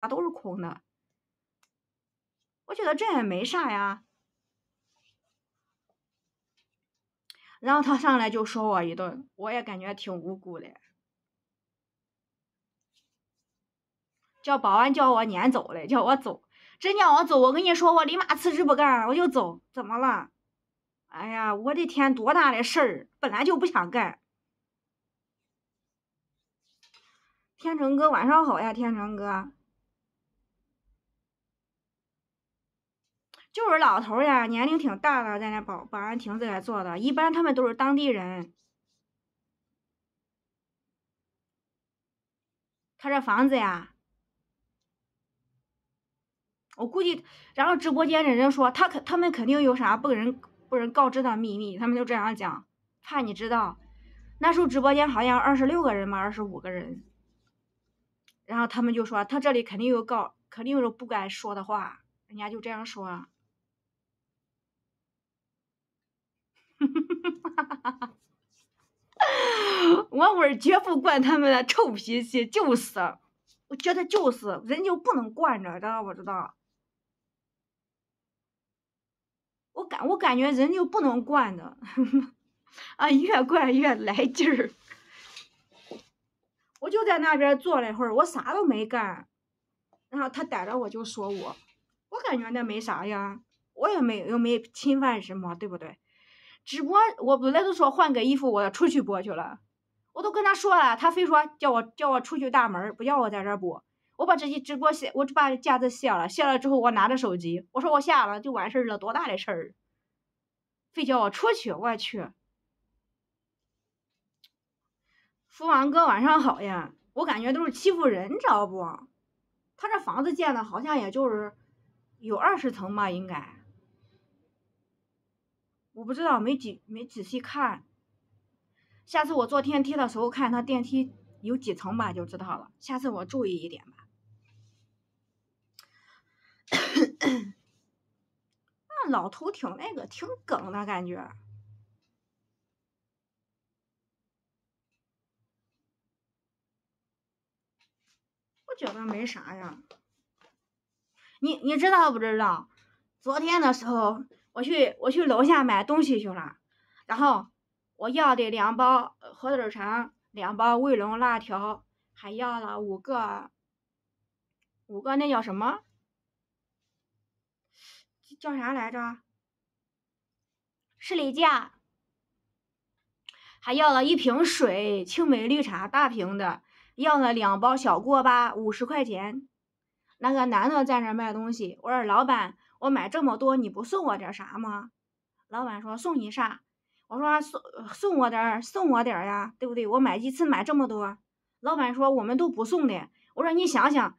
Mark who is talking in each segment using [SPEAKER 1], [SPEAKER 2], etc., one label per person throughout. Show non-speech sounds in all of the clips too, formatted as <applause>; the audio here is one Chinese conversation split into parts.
[SPEAKER 1] 啊都是空的，我觉得这也没啥呀。然后他上来就说我一顿，我也感觉挺无辜的，叫保安叫我撵走了，叫我走，真叫我走，我跟你说，我立马辞职不干了，我就走，怎么了？哎呀，我的天，多大的事儿！本来就不想干。天成哥，晚上好呀，天成哥。就是老头呀，年龄挺大的，在那保保安亭子来坐的。一般他们都是当地人。他这房子呀，我估计。然后直播间的人说，他肯他们肯定有啥不给人不人告知的秘密，他们就这样讲，怕你知道。那时候直播间好像二十六个人嘛，二十五个人。然后他们就说，他这里肯定有告，肯定有不该说的话，人家就这样说。<laughs> 我我我姐夫惯他们的臭脾气，就是，我觉得就是，人就不能惯着知道不知道。我感我感觉人就不能惯着，<laughs> 啊，越惯越来劲儿。我就在那边坐了一会儿，我啥都没干，然后他逮着我就说我，我感觉那没啥呀，我也没又没侵犯什么，对不对？直播，我本来都说换个衣服，我出去播去了。我都跟他说了，他非说叫我叫我出去大门，不叫我在这儿播。我把这些直播卸，我就把架子卸了。卸了之后，我拿着手机，我说我下了就完事儿了，多大的事儿？非叫我出去，我去。福王哥晚上好呀，我感觉都是欺负人，你知道不？他这房子建的好像也就是有二十层吧，应该。我不知道，没仔没仔细看。下次我坐电梯的时候看他电梯有几层吧，就知道了。下次我注意一点吧。那老头挺那个，挺梗的感觉。我觉得没啥呀。你你知道不知道？昨天的时候。我去我去楼下买东西去了，然后我要的两包火腿肠，两包卫龙辣条，还要了五个，五个那叫什么？叫啥来着？士力架，还要了一瓶水，青梅绿茶大瓶的，要了两包小锅巴，五十块钱。那个男的在那卖东西，我说老板。我买这么多，你不送我点啥吗？老板说送你啥？我说送送我点送我点呀，对不对？我买一次买这么多，老板说我们都不送的。我说你想想，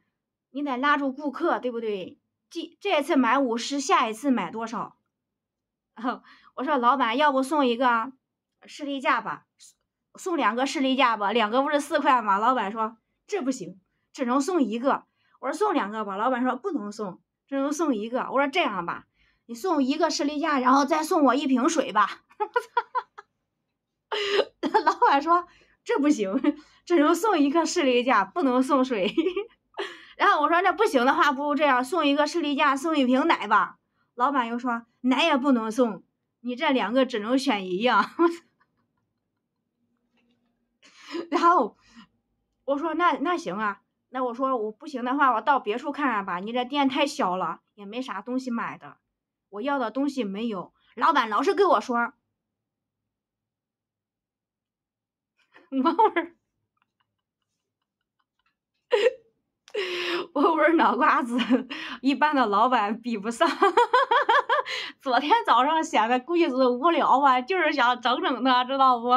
[SPEAKER 1] 你得拉住顾客，对不对？这这次买五十，下一次买多少？<laughs> 我说老板，要不送一个士力架吧，送两个士力架吧，两个不是四块吗？老板说这不行，只能送一个。我说送两个吧，老板说不能送。只能送一个。我说这样吧，你送一个士力架，然后再送我一瓶水吧。<laughs> 老板说这不行，只能送一个士力架，不能送水。<laughs> 然后我说那不行的话，不如这样，送一个士力架，送一瓶奶吧。老板又说奶也不能送，你这两个只能选一样。<laughs> 然后我说那那行啊。那我说我不行的话，我到别处看看吧。你这店太小了，也没啥东西买的。我要的东西没有。老板老是跟我说，儿，我 <laughs> 文 <laughs> 儿脑瓜子一般的老板比不上。<laughs> 昨天早上闲的，估计是无聊吧，就是想整整他，知道不？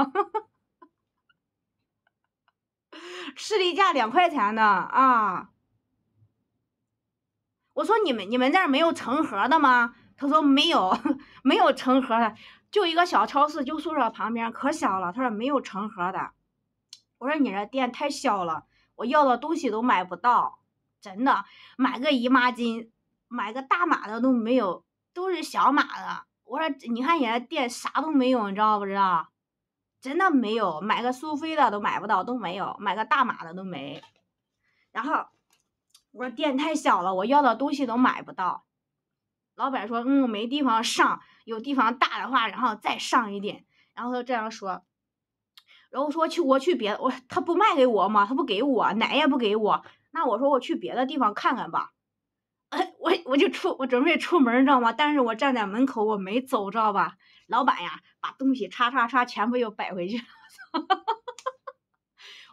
[SPEAKER 1] 士力架两块钱的啊，我说你们你们那儿没有成盒的吗？他说没有，<laughs> 没有成盒的，就一个小超市，就宿舍旁边，可小了。他说没有成盒的，我说你这店太小了，我要的东西都买不到，真的，买个姨妈巾，买个大码的都没有，都是小码的。我说你看你这店啥都没有，你知道不知道？真的没有，买个苏菲的都买不到，都没有，买个大码的都没。然后我说店太小了，我要的东西都买不到。老板说，嗯，没地方上，有地方大的话，然后再上一点。然后他这样说。然后说去，我去别，我他不卖给我吗？他不给我，奶也不给我。那我说我去别的地方看看吧。<laughs> 我我就出，我准备出门，知道吗？但是我站在门口，我没走，知道吧？老板呀，把东西叉叉叉全部又摆回去了，<laughs>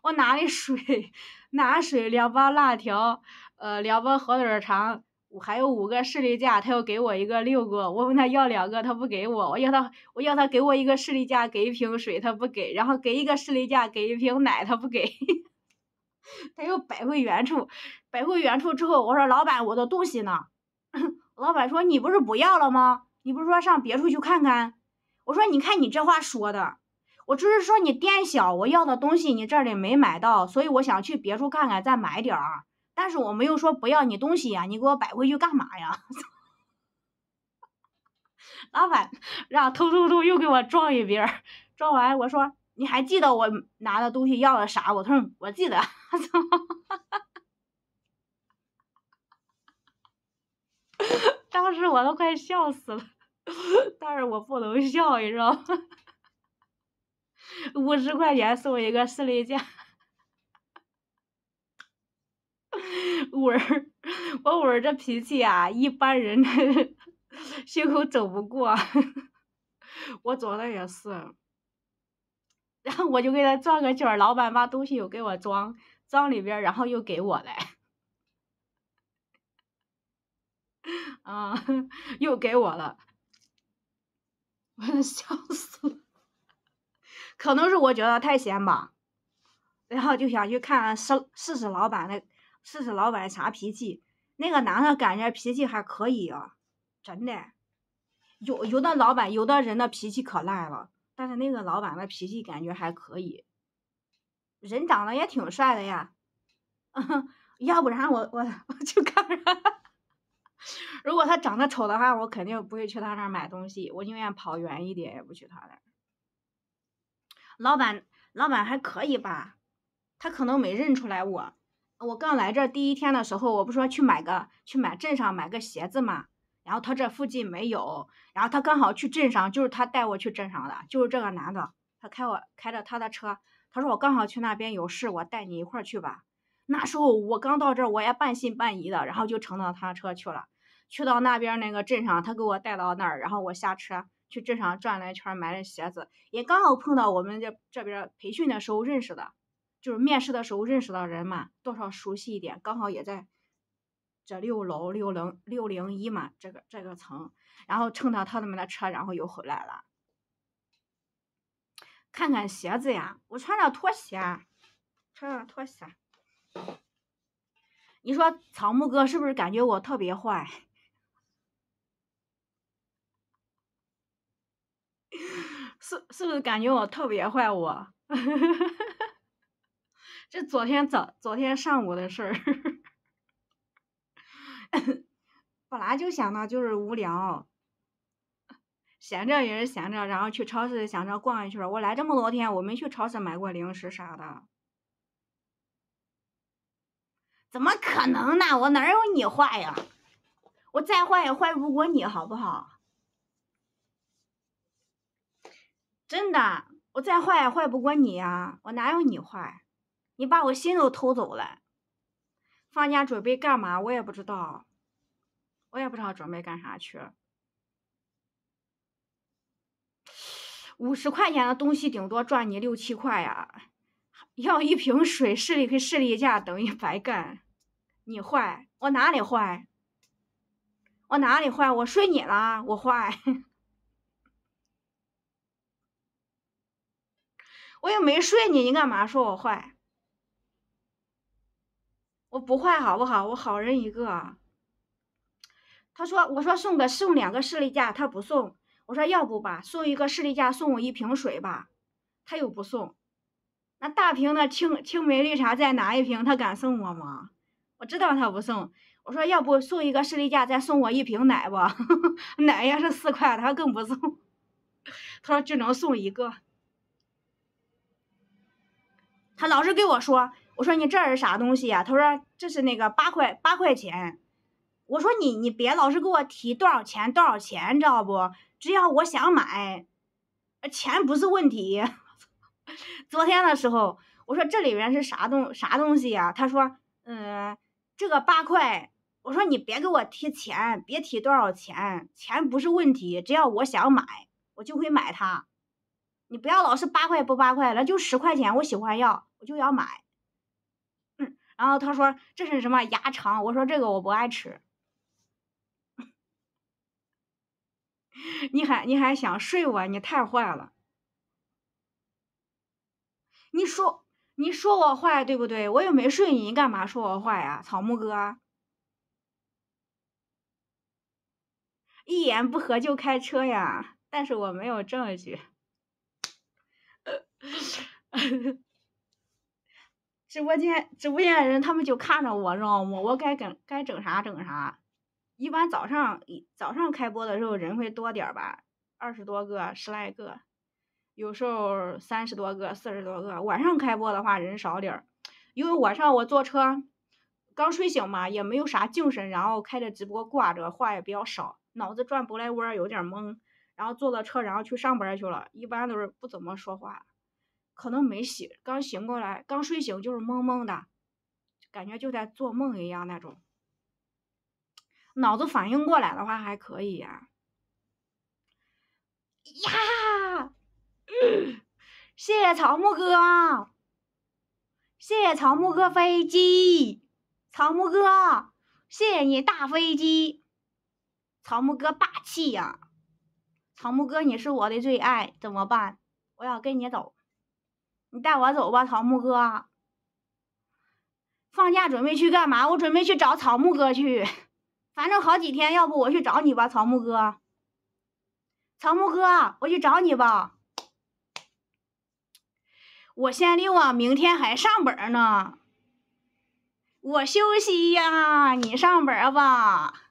[SPEAKER 1] 我拿的水，拿水两包辣条，呃两包火腿肠，我还有五个士力架，他又给我一个六个，我问他要两个，他不给我，我要他我要他给我一个士力架，给一瓶水，他不给，然后给一个士力架，给一瓶奶，他不给，<laughs> 他又摆回原处，摆回原处之后，我说老板我的东西呢？<coughs> 老板说你不是不要了吗？你不是说上别处去看看？我说，你看你这话说的，我就是说你店小，我要的东西你这里没买到，所以我想去别处看看，再买点儿但是我没有说不要你东西呀，你给我摆回去干嘛呀？<laughs> 老板让偷偷偷又给我撞一遍，撞完我说你还记得我拿的东西要的啥？我说我记得，<laughs> 当时我都快笑死了。但是我不能笑，你知道吗？五十块钱送一个士力架，我儿，我儿这脾气啊，一般人胸 <laughs> 口走不过，<laughs> 我走的也是。然后我就给他转个圈，老板把东西又给我装装里边，然后又给我嘞，<laughs> 啊，又给我了。<laughs> 笑死了，可能是我觉得太闲吧，然后就想去看试试试老板那，试试老板啥脾气。那个男的感觉脾气还可以啊，真的。有有的老板，有的人的脾气可烂了，但是那个老板的脾气感觉还可以，人长得也挺帅的呀。<laughs> 嗯、要不然我我我就看不 <laughs> 如果他长得丑的话，我肯定不会去他那儿买东西，我宁愿跑远一点也不去他那儿。老板，老板还可以吧？他可能没认出来我。我刚来这第一天的时候，我不说去买个、去买镇上买个鞋子嘛？然后他这附近没有，然后他刚好去镇上，就是他带我去镇上的，就是这个男的，他开我开着他的车，他说我刚好去那边有事，我带你一块儿去吧。那时候我刚到这，儿，我也半信半疑的，然后就乘到他车去了。去到那边那个镇上，他给我带到那儿，然后我下车去镇上转了一圈，买了鞋子，也刚好碰到我们这这边培训的时候认识的，就是面试的时候认识的人嘛，多少熟悉一点，刚好也在这六楼六零六零一嘛，这个这个层，然后乘到他们的车，然后又回来了，看看鞋子呀，我穿上拖鞋，穿上拖鞋，你说草木哥是不是感觉我特别坏？<laughs> 是是不是感觉我特别坏？我，<laughs> 这昨天早昨天上午的事儿，<laughs> 本来就想到就是无聊，闲着也是闲着，然后去超市想着逛一圈。我来这么多天，我没去超市买过零食啥的，怎么可能呢？我哪有你坏呀？我再坏也坏不过你好不好？真的，我再坏也坏不过你呀！我哪有你坏？你把我心都偷走了。放假准备干嘛？我也不知道，我也不知道准备干啥去。五十块钱的东西，顶多赚你六七块呀。要一瓶水，市里市里价等于白干。你坏，我哪里坏？我哪里坏？我睡你了，我坏。我又没睡你，你干嘛说我坏？我不坏好不好？我好人一个。他说，我说送个送两个士力架，他不送。我说要不吧，送一个士力架，送我一瓶水吧，他又不送。那大瓶的青青梅绿茶再拿一瓶，他敢送我吗？我知道他不送。我说要不送一个士力架，再送我一瓶奶吧，<laughs> 奶也是四块，他更不送。<laughs> 他说只能送一个。他老是给我说：“我说你这是啥东西呀？”他说：“这是那个八块八块钱。”我说：“你你别老是给我提多少钱多少钱，知道不？只要我想买，钱不是问题。<laughs> ”昨天的时候我说：“这里面是啥东啥东西呀？”他说：“嗯，这个八块。”我说：“你别给我提钱，别提多少钱，钱不是问题，只要我想买，我就会买它。你不要老是八块不八块，那就十块钱，我喜欢要。”我就要买，然后他说这是什么鸭肠，我说这个我不爱吃，<laughs> 你还你还想睡我，你太坏了，你说你说我坏对不对？我又没睡你，你干嘛说我坏呀？草木哥，一言不合就开车呀，但是我没有证据。<laughs> 直播间，直播间的人他们就看着我，知道吗？我该跟该整啥整啥。一般早上一早上开播的时候人会多点儿吧，二十多个，十来个，有时候三十多个，四十多个。晚上开播的话人少点儿，因为晚上我坐车，刚睡醒嘛，也没有啥精神，然后开着直播挂着，话也比较少，脑子转不来弯儿，有点懵。然后坐了车，然后去上班去了，一般都是不怎么说话。可能没醒，刚醒过来，刚睡醒就是懵懵的，感觉就在做梦一样那种。脑子反应过来的话还可以呀。呀，谢谢草木哥，谢谢草木哥飞机，草木哥，谢谢你大飞机，草木哥霸气呀，草木哥你是我的最爱，怎么办？我要跟你走。你带我走吧，草木哥。放假准备去干嘛？我准备去找草木哥去，反正好几天，要不我去找你吧，草木哥。草木哥，我去找你吧。我先溜啊，明天还上班呢。我休息呀，你上班吧。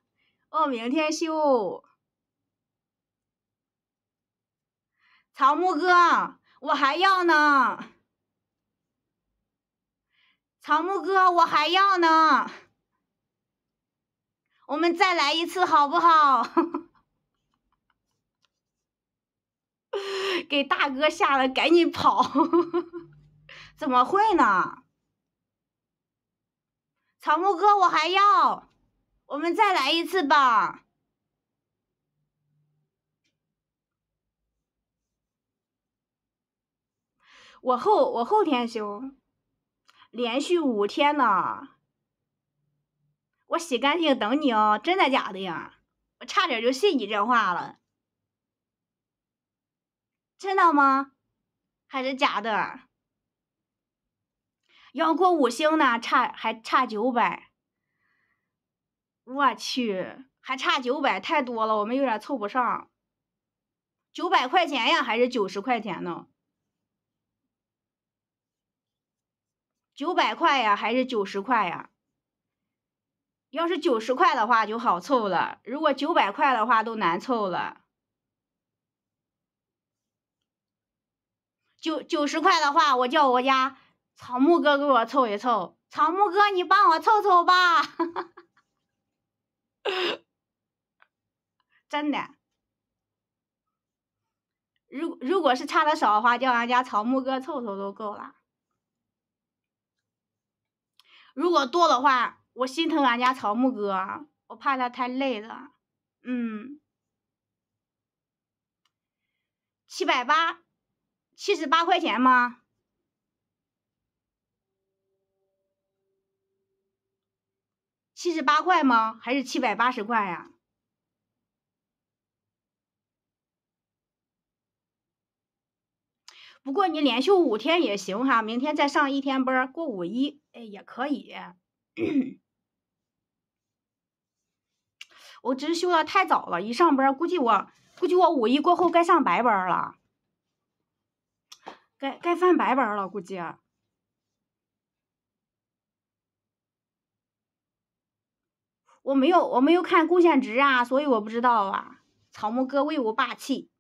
[SPEAKER 1] 我明天休。草木哥。我还要呢，草木哥，我还要呢，我们再来一次好不好？<laughs> 给大哥吓得赶紧跑，<laughs> 怎么会呢？草木哥，我还要，我们再来一次吧。我后我后天休，连续五天呢，我洗干净等你哦，真的假的呀？我差点就信你这话了，真的吗？还是假的？要过五星呢，差还差九百，我去，还差九百，太多了，我们有点凑不上，九百块钱呀，还是九十块钱呢？九百块呀，还是九十块呀？要是九十块的话就好凑了，如果九百块的话都难凑了。九九十块的话，我叫我家草木哥给我凑一凑，草木哥，你帮我凑凑吧，<laughs> 真的。如果如果是差的少的话，叫俺家草木哥凑凑都够了。如果多的话，我心疼俺家草木哥，我怕他太累了。嗯，七百八，七十八块钱吗？七十八块吗？还是七百八十块呀？不过你连休五天也行哈，明天再上一天班过五一。哎，也可以。<clears throat> 我只是休的太早了，一上班估计我估计我五一过后该上白班了，该该翻白班了估计。我没有我没有看贡献值啊，所以我不知道啊。草木哥威武霸气。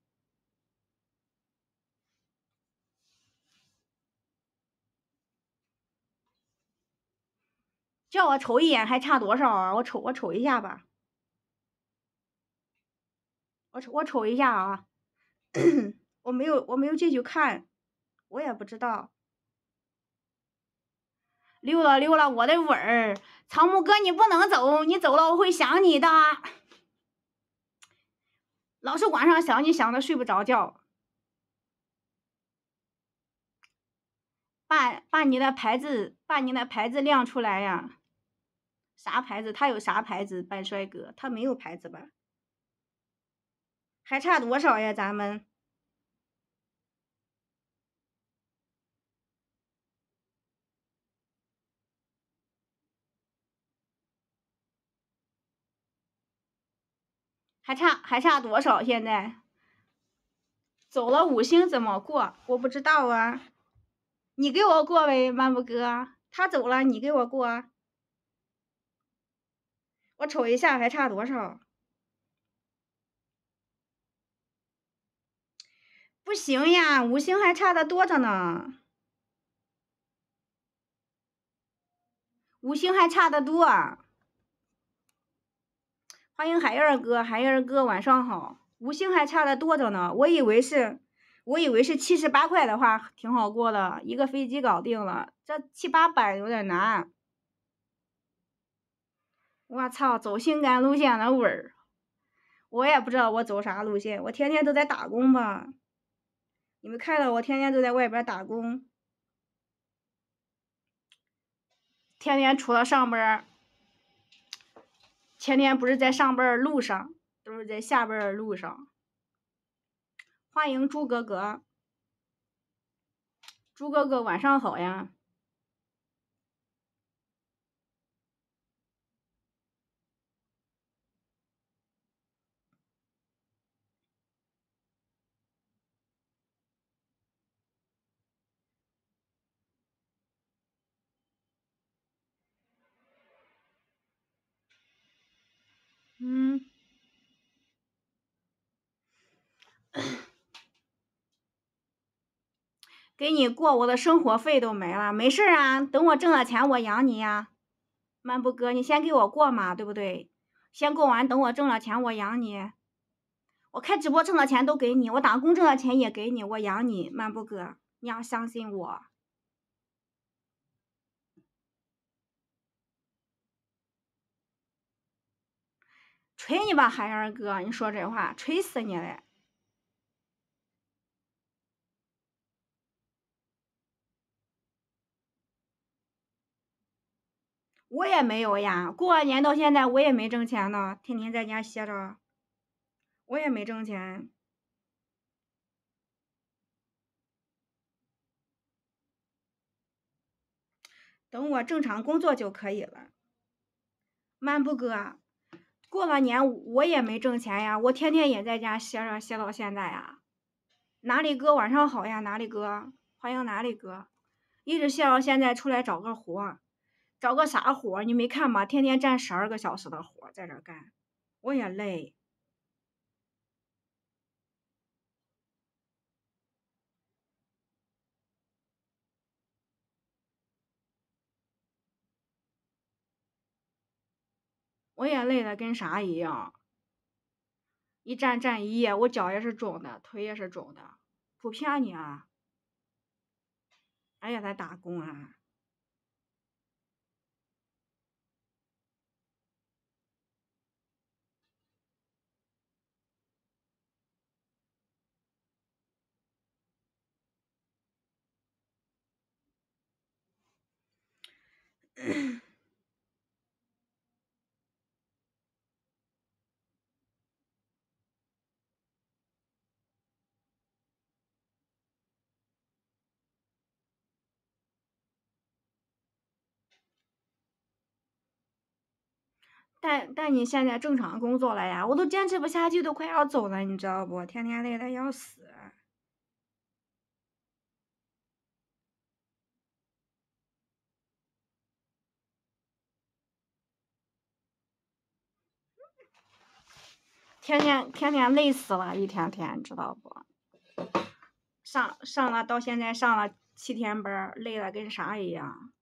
[SPEAKER 1] 叫我瞅一眼还差多少啊？我瞅我瞅一下吧，我瞅我瞅一下啊！<coughs> 我没有我没有进去看，我也不知道。溜了溜了，我的吻儿，草木哥你不能走，你走了我会想你的，老是晚上想你想的睡不着觉。把把你的牌子把你的牌子亮出来呀！啥牌子？他有啥牌子？半帅哥，他没有牌子吧？还差多少呀？咱们还差还差多少？现在走了五星怎么过？我不知道啊。你给我过呗，漫步哥。他走了，你给我过。我瞅一下还差多少？不行呀，五星还差的多着呢，五星还差的多。欢迎海燕哥，海燕哥晚上好。五星还差的多着呢，我以为是，我以为是七十八块的话挺好过的，一个飞机搞定了。这七八百有点难。我操，走性感路线的味儿，我也不知道我走啥路线，我天天都在打工吧，你们看到我天天都在外边打工，天天除了上班，前天不是在上班路上，都是在下班路上。欢迎猪哥哥，猪哥哥晚上好呀。给你过，我的生活费都没了。没事啊，等我挣了钱，我养你呀，漫步哥，你先给我过嘛，对不对？先过完，等我挣了钱，我养你。我开直播挣的钱都给你，我打工挣的钱也给你，我养你，漫步哥，你要相信我。锤你吧，海燕哥，你说这话，锤死你了。我也没有呀，过完年到现在我也没挣钱呢，天天在家歇着，我也没挣钱。等我正常工作就可以了。漫步哥，过完年我也没挣钱呀，我天天也在家歇着，歇到现在呀。哪里哥晚上好呀？哪里哥，欢迎哪里哥，一直歇到现在出来找个活。找个啥活你没看吗？天天站十二个小时的活在这干，我也累，我也累的跟啥一样，一站站一夜，我脚也是肿的，腿也是肿的，不骗你啊，俺也在打工啊。但但你现在正常工作了呀，我都坚持不下去，都快要走了，你知道不？天天累的要死。天天天天累死了，一天天知道不？上上了到现在上了七天班，累的跟啥一样。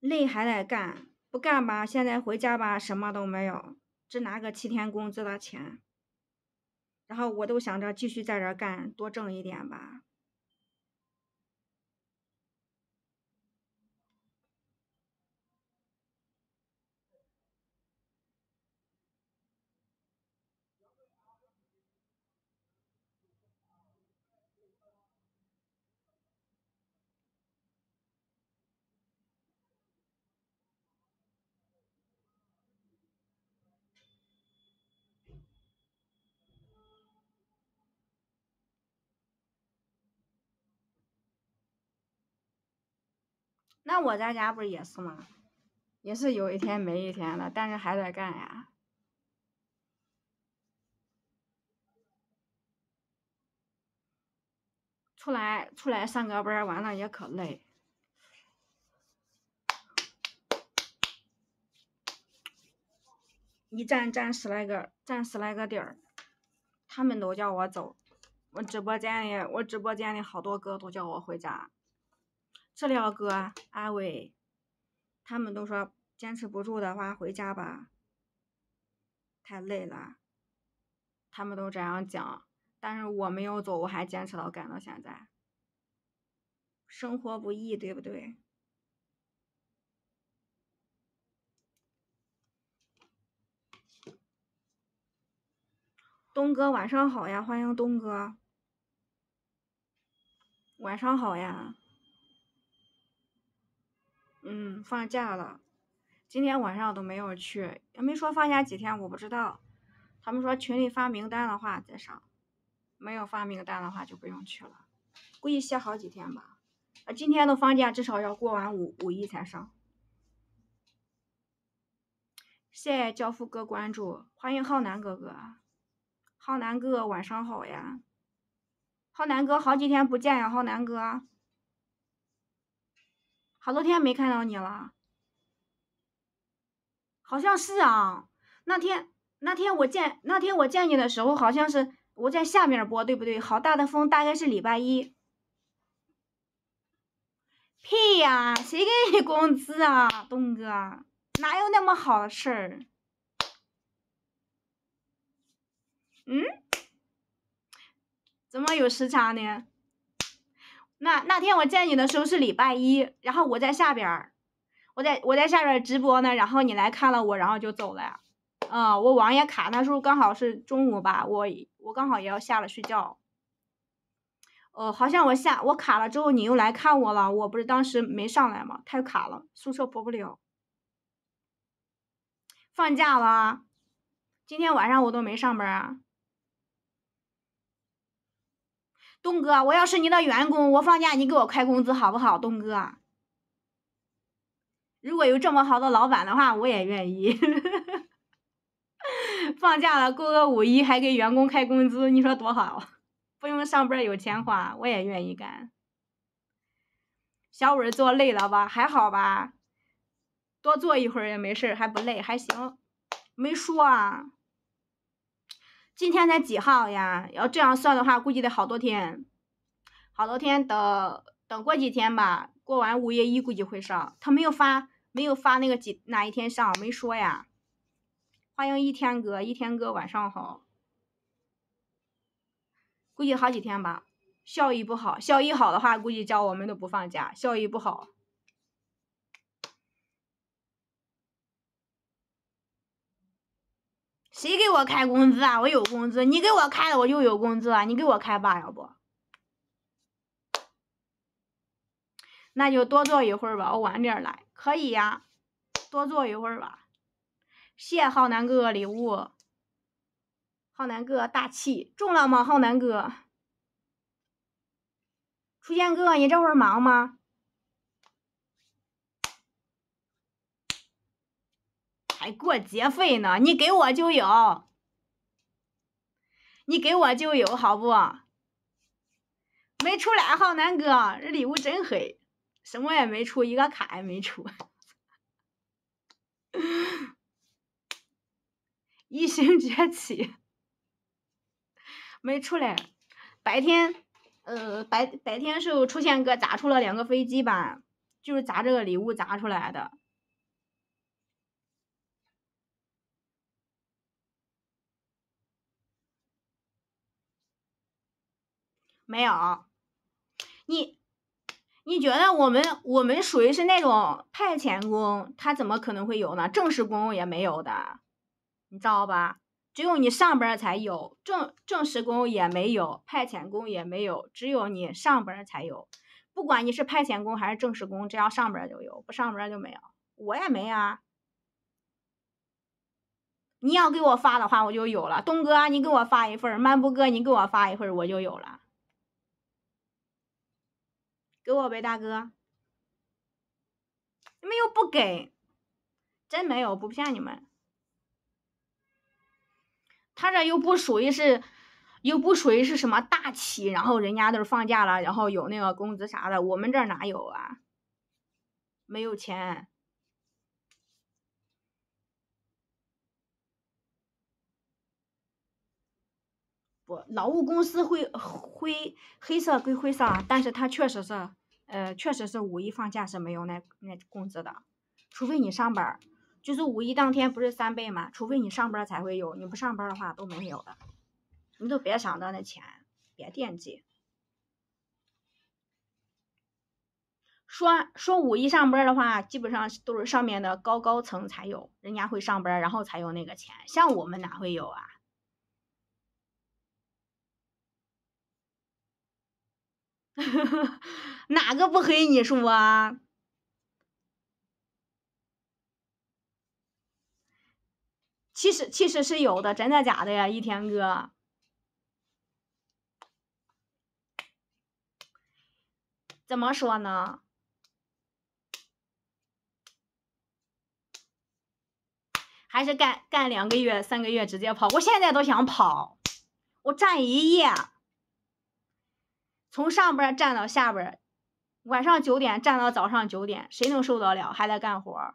[SPEAKER 1] 累还得干，不干吧，现在回家吧，什么都没有，只拿个七天工资的钱。然后我都想着继续在这干，多挣一点吧。那我在家不是也是吗？也是有一天没一天的，但是还得干呀。出来出来上个班完了也可累，一站站十来个站十来个点儿，他们都叫我走。我直播间里我直播间里好多哥都叫我回家。这两个阿伟，他们都说坚持不住的话回家吧，太累了。他们都这样讲，但是我没有走，我还坚持到干到现在。生活不易，对不对？东哥晚上好呀，欢迎东哥，晚上好呀。嗯，放假了，今天晚上都没有去，也没说放假几天，我不知道。他们说群里发名单的话再上，没有发名单的话就不用去了，估计歇好几天吧。啊，今天的放假至少要过完五五一才上。谢教父哥关注，欢迎浩南哥哥，浩南哥哥晚上好呀，浩南哥好几天不见呀，浩南哥。好多天没看到你了，好像是啊。那天那天我见那天我见你的时候，好像是我在下面播，对不对？好大的风，大概是礼拜一。屁呀，谁给你工资啊，东哥？哪有那么好的事儿？嗯？怎么有时差呢？那那天我见你的时候是礼拜一，然后我在下边儿，我在我在下边直播呢，然后你来看了我，然后就走了，嗯，我网也卡，那时候刚好是中午吧，我我刚好也要下了睡觉，呃，好像我下我卡了之后你又来看我了，我不是当时没上来吗？太卡了，宿舍播不了。放假了，今天晚上我都没上班啊。东哥，我要是你的员工，我放假你给我开工资好不好，东哥？如果有这么好的老板的话，我也愿意。<laughs> 放假了过个五一还给员工开工资，你说多好，<laughs> 不用上班有钱花，我也愿意干。小伟坐累了吧？还好吧？多坐一会儿也没事还不累，还行。没说啊。今天才几号呀？要这样算的话，估计得好多天，好多天等等过几天吧。过完五月一估计会上，他没有发没有发那个几哪一天上，没说呀。欢迎一天哥，一天哥晚上好。估计好几天吧，效益不好，效益好的话估计叫我们都不放假，效益不好。谁给我开工资啊？我有工资，你给我开了我就有工资啊！你给我开吧，要不，那就多坐一会儿吧，我晚点来，可以呀，多坐一会儿吧，谢浩南哥礼物，浩南哥大气中了吗？浩南哥，初见哥，你这会儿忙吗？还过节费呢？你给我就有，你给我就有，好不？没出来，浩南哥，这礼物真黑，什么也没出，一个卡也没出。一星崛起没出来。白天，呃，白白天时候出现个砸出了两个飞机吧，就是砸这个礼物砸出来的。没有，你，你觉得我们我们属于是那种派遣工，他怎么可能会有呢？正式工也没有的，你知道吧？只有你上班才有，正正式工也没有，派遣工也没有，只有你上班才有。不管你是派遣工还是正式工，只要上班就有，不上班就没有。我也没啊。你要给我发的话，我就有了。东哥，你给我发一份；漫步哥，你给我发一份，我就有了。给我呗，大哥，你们又不给，真没有，不骗你们。他这又不属于是，又不属于是什么大企，然后人家都是放假了，然后有那个工资啥的，我们这哪有啊？没有钱。不，劳务公司会灰黑色归灰色，但是他确实是，呃，确实是五一放假是没有那那工资的，除非你上班就是五一当天不是三倍吗？除非你上班才会有，你不上班的话都没有的，你就别想到那钱，别惦记。说说五一上班的话，基本上都是上面的高高层才有，人家会上班然后才有那个钱，像我们哪会有啊？<laughs> 哪个不黑你是不？其实其实是有的，真的假的呀？一天哥，怎么说呢？还是干干两个月、三个月直接跑，我现在都想跑，我站一夜。从上边站到下边，晚上九点站到早上九点，谁能受得了？还得干活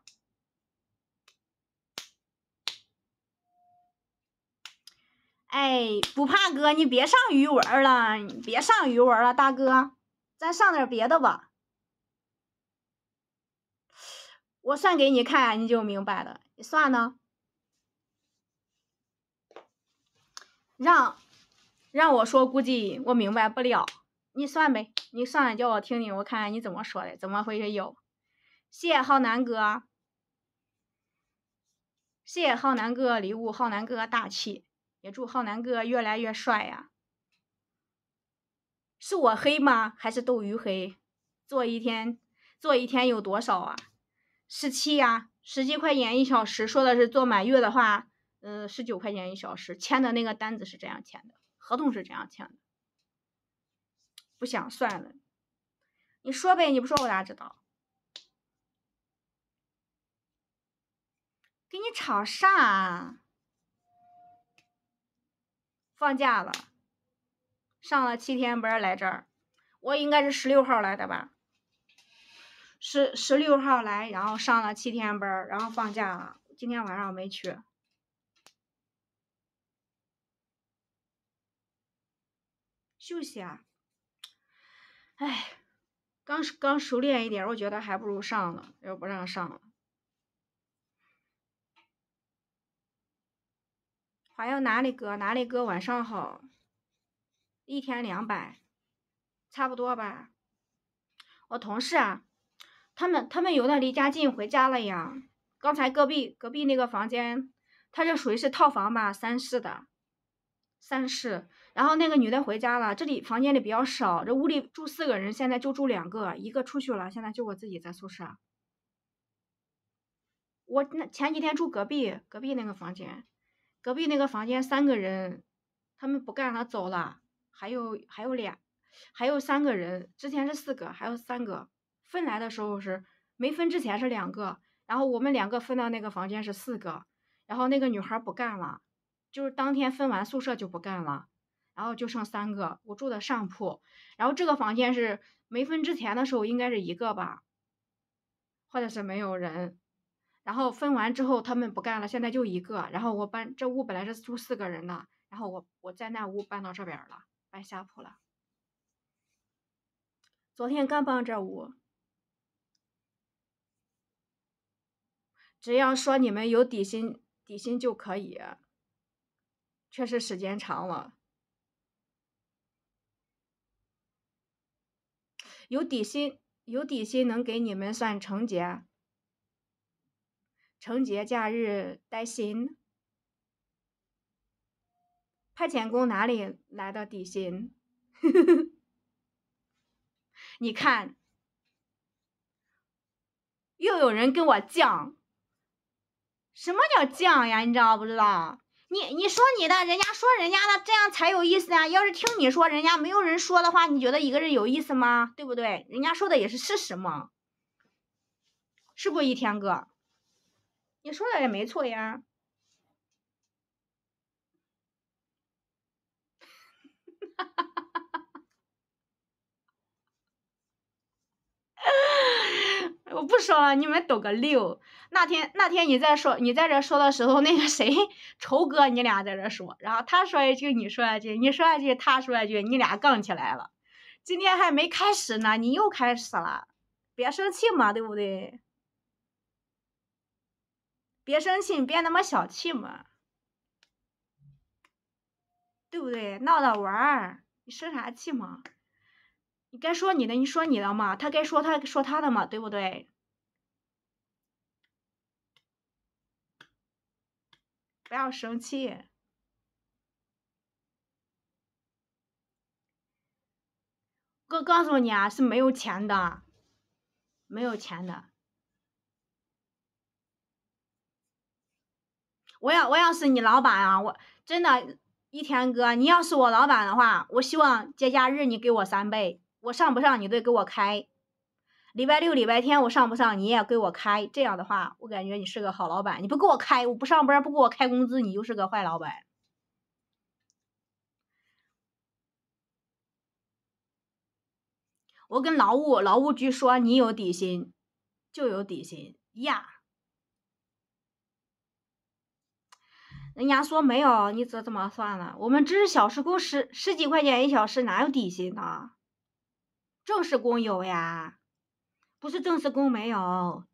[SPEAKER 1] 哎，不怕哥，你别上语文了，你别上语文了，大哥，咱上点别的吧。我算给你看，你就明白了。你算呢？让让我说，估计我明白不了。你算呗，你算来叫我听听，我看看你怎么说的，怎么回事有？谢浩南哥，谢浩南哥礼物，浩南哥大气，也祝浩南哥越来越帅呀！是我黑吗？还是斗鱼黑？做一天做一天有多少啊？十七呀，十几块钱一小时，说的是做满月的话，嗯，十九块钱一小时，签的那个单子是这样签的，合同是这样签的。不想算了，你说呗，你不说我咋知道？跟你吵啥？放假了，上了七天班来这儿，我应该是十六号来的吧？十十六号来，然后上了七天班然后放假了。今天晚上我没去，休息啊。哎，刚刚熟练一点，我觉得还不如上了，又不让上了。还有哪里哥，哪里哥晚上好。一天两百，差不多吧。我同事啊，他们他们有的离家近回家了呀。刚才隔壁隔壁那个房间，他这属于是套房吧，三室的，三室。然后那个女的回家了。这里房间里比较少，这屋里住四个人，现在就住两个，一个出去了，现在就我自己在宿舍。我那前几天住隔壁，隔壁那个房间，隔壁那个房间三个人，他们不干，了，走了，还有还有俩，还有三个人，之前是四个，还有三个。分来的时候是没分之前是两个，然后我们两个分到那个房间是四个，然后那个女孩不干了，就是当天分完宿舍就不干了。然后就剩三个，我住的上铺。然后这个房间是没分之前的时候应该是一个吧，或者是没有人。然后分完之后他们不干了，现在就一个。然后我搬这屋本来是住四个人的，然后我我在那屋搬到这边了，搬下铺了。昨天刚搬这屋。只要说你们有底薪，底薪就可以。确实时间长了。有底薪，有底薪能给你们算成节，成节假日带薪。派遣工哪里来的底薪？<laughs> 你看，又有人跟我犟。什么叫犟呀？你知道不知道？你你说你的，人家说人家的，这样才有意思啊！要是听你说，人家没有人说的话，你觉得一个人有意思吗？对不对？人家说的也是事实嘛，是不一天哥，你说的也没错呀。<laughs> 我不说了，你们懂个六。那天那天你在说，你在这说的时候，那个谁，仇哥，你俩在这说，然后他说一句，你说一句，你说一句，他说一句，你俩杠起来了。今天还没开始呢，你又开始了，别生气嘛，对不对？别生气，别那么小气嘛，对不对？闹着玩儿，你生啥气嘛？你该说你的，你说你的嘛，他该说他说他的嘛，对不对？不要生气。哥，告诉你啊，是没有钱的，没有钱的。我要我要是你老板啊，我真的，一天哥，你要是我老板的话，我希望节假日你给我三倍。我上不上你得给我开，礼拜六、礼拜天我上不上你也给我开。这样的话，我感觉你是个好老板。你不给我开，我不上班，不给我开工资，你就是个坏老板。我跟劳务劳务局说，你有底薪就有底薪呀。人家说没有，你这怎么算呢？我们只是小时工，十十几块钱一小时，哪有底薪呢？正式工有呀，不是正式工没有。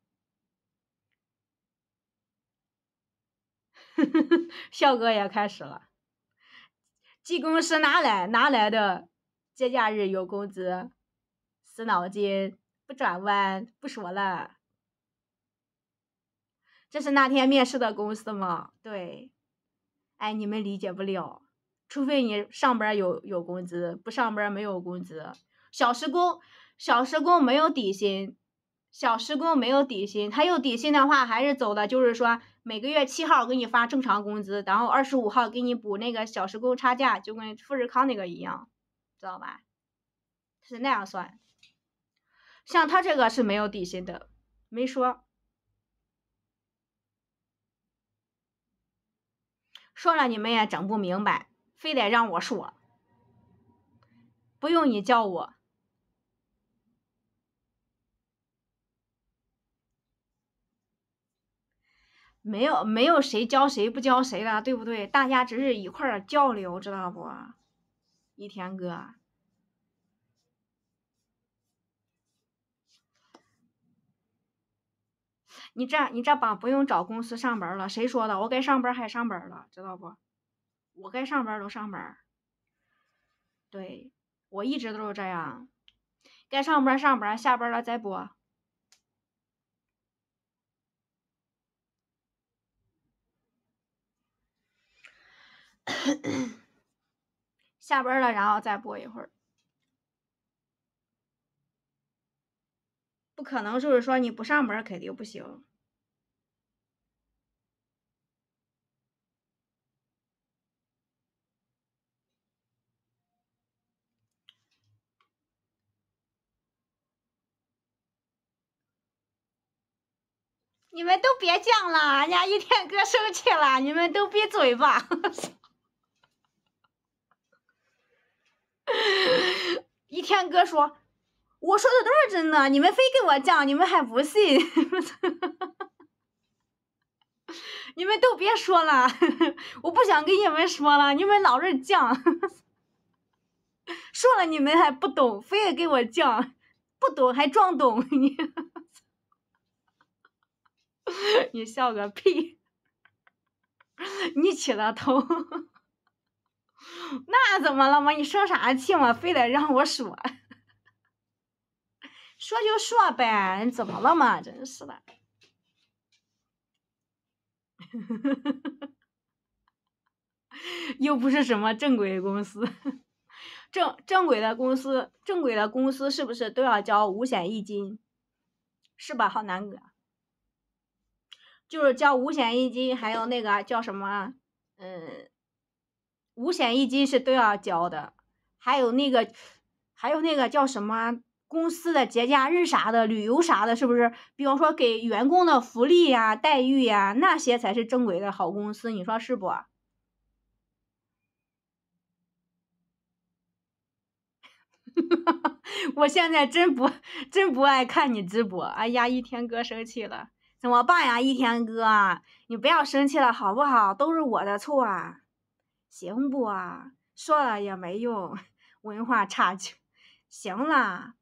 [SPEAKER 1] <laughs> 笑哥也开始了，技工是哪来哪来的？节假日有工资，死脑筋不转弯，不说了。这是那天面试的公司吗？对，哎，你们理解不了，除非你上班有有工资，不上班没有工资。小时工，小时工没有底薪，小时工没有底薪，他有底薪的话还是走的，就是说每个月七号给你发正常工资，然后二十五号给你补那个小时工差价，就跟富士康那个一样，知道吧？他是那样算，像他这个是没有底薪的，没说，说了你们也整不明白，非得让我说，不用你叫我。没有没有谁教谁不教谁的，对不对？大家只是一块儿交流，知道不？一天哥，你这你这把不用找公司上班了，谁说的？我该上班还上班了，知道不？我该上班都上班，对，我一直都是这样，该上班上班，下班了再播。<clears throat> 下班了，然后再播一会儿。不可能，就是说你不上班肯定不行。你们都别犟了，俺家一天哥生气了，你们都闭嘴吧。<laughs> <laughs> 一天哥说：“我说的都是真的，你们非跟我犟，你们还不信？<laughs> 你们都别说了，我不想跟你们说了，你们老是犟，<laughs> 说了你们还不懂，非得跟我犟，不懂还装懂，你，你笑个屁，你起了头。那怎么了嘛？你生啥气嘛？非得让我说，<laughs> 说就说呗。怎么了嘛？真是的，又不是什么正规公司，正正规的公司，正规的公司是不是都要交五险一金？是吧，浩南哥？就是交五险一金，还有那个叫什么？嗯。五险一金是都要交的，还有那个，还有那个叫什么公司的节假日啥的，旅游啥的，是不是？比方说给员工的福利呀、待遇呀，那些才是正规的好公司，你说是不？<laughs> 我现在真不真不爱看你直播，哎呀，一天哥生气了，怎么办呀？一天哥，你不要生气了好不好？都是我的错。啊。行不啊？说了也没用，文化差劲。行了，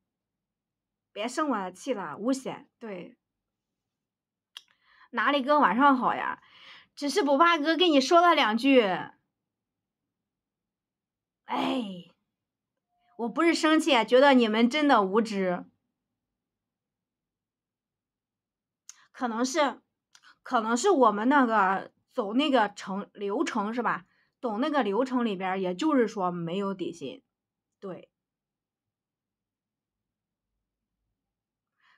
[SPEAKER 1] 别生我的气了，吴险。对，哪里哥晚上好呀？只是不怕哥跟你说了两句。哎，我不是生气，觉得你们真的无知。可能是，可能是我们那个走那个程流程是吧？走那个流程里边，也就是说没有底薪，对，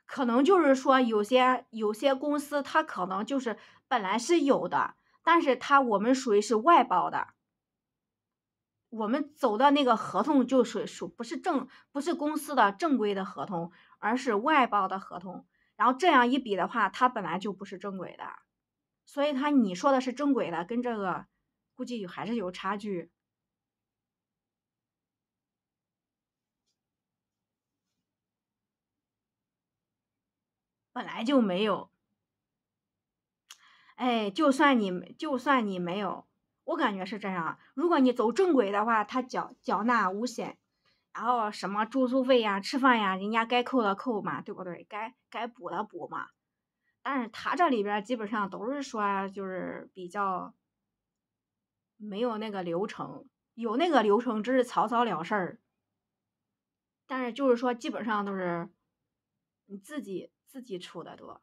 [SPEAKER 1] 可能就是说有些有些公司它可能就是本来是有的，但是它我们属于是外包的，我们走的那个合同就是属不是正不是公司的正规的合同，而是外包的合同，然后这样一比的话，它本来就不是正规的，所以它你说的是正规的跟这个。估计有还是有差距，本来就没有。哎，就算你就算你没有，我感觉是这样。如果你走正轨的话，他缴缴纳五险，然后什么住宿费呀、吃饭呀，人家该扣的扣嘛，对不对？该该补的补嘛。但是他这里边基本上都是说，就是比较。没有那个流程，有那个流程只是草草了事儿。但是就是说，基本上都是你自己自己出的多。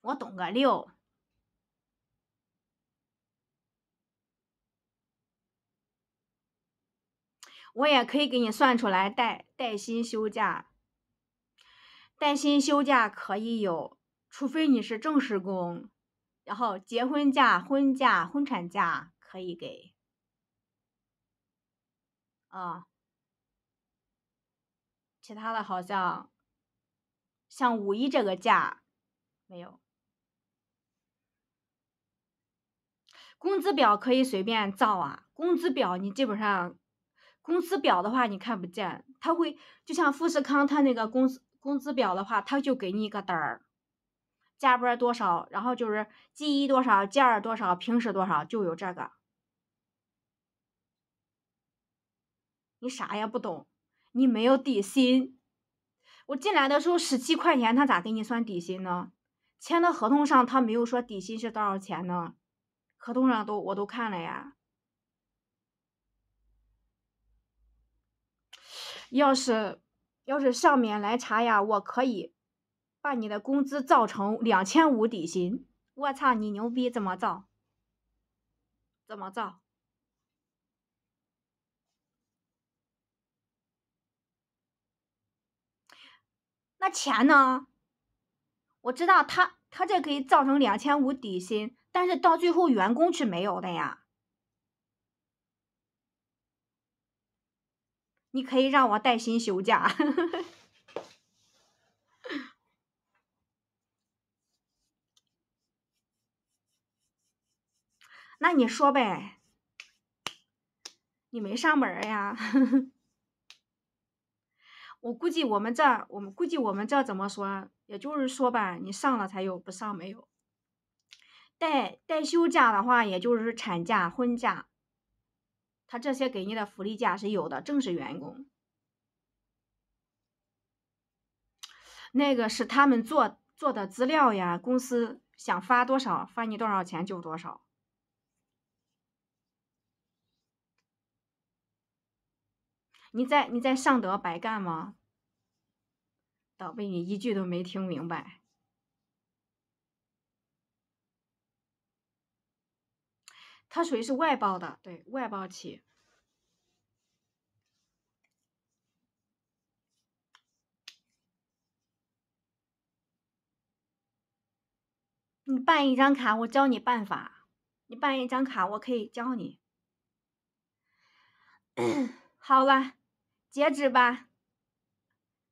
[SPEAKER 1] 我懂个六，我也可以给你算出来带带薪休假，带薪休假可以有，除非你是正式工。然后结婚假、婚假、婚产假可以给，啊，其他的好像像五一这个假没有。工资表可以随便造啊，工资表你基本上，工资表的话你看不见，他会就像富士康他那个工资工资表的话，他就给你一个单儿。加班多少，然后就是记一多少，绩二多少，平时多少，就有这个。你啥也不懂，你没有底薪。我进来的时候十七块钱，他咋给你算底薪呢？签的合同上他没有说底薪是多少钱呢？合同上都我都看了呀。要是要是上面来查呀，我可以。把你的工资造成两千五底薪，我操，你牛逼，怎么造？怎么造？那钱呢？我知道他他这可以造成两千五底薪，但是到最后员工是没有的呀。你可以让我带薪休假。<laughs> 那你说呗，你没上门呀？<laughs> 我估计我们这，我们估计我们这怎么说？也就是说吧，你上了才有，不上没有。带带休假的话，也就是产假、婚假，他这些给你的福利假是有的。正式员工，那个是他们做做的资料呀，公司想发多少发你多少钱就多少。你在你在尚德白干吗？倒贝，你一句都没听明白。他属于是外包的，对外包企业。你办一张卡，我教你办法。你办一张卡，我可以教你。<coughs> 好了。截止吧，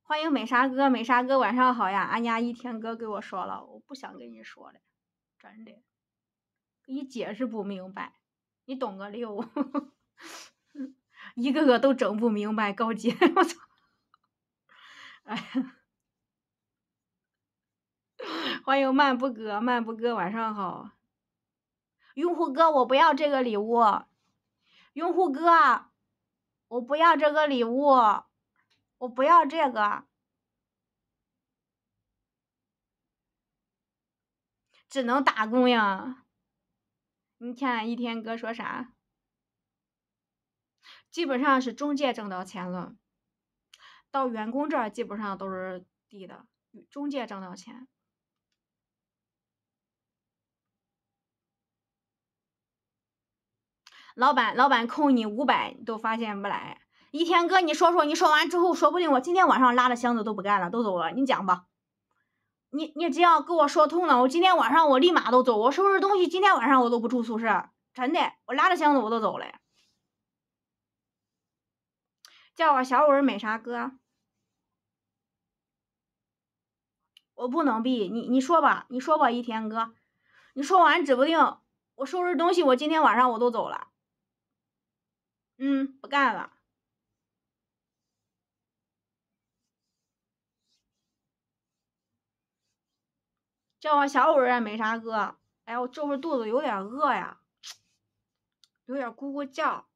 [SPEAKER 1] 欢迎美沙哥，美沙哥晚上好呀！俺家一天哥给我说了，我不想跟你说了，真的，你解释不明白，你懂个六，一个个都整不明白高姐，我操！哎欢迎漫步哥，漫步哥晚上好。用户哥，我不要这个礼物。用户哥。我不要这个礼物，我不要这个，只能打工呀。你看一天哥说啥，基本上是中介挣到钱了，到员工这儿基本上都是低的，中介挣到钱。老板，老板扣你五百都发现不来。一天哥，你说说，你说完之后，说不定我今天晚上拉着箱子都不干了，都走了。你讲吧，你你只要给我说通了，我今天晚上我立马都走，我收拾东西，今天晚上我都不住宿舍，真的，我拉着箱子我都走了。叫我小伟儿美啥哥，我不能闭，你你说吧，你说吧，一天哥，你说完指不定我收拾东西，我今天晚上我都走了。嗯，不干了。叫我小五儿也没啥哥。哎，我这会肚子有点饿呀，有点咕咕叫。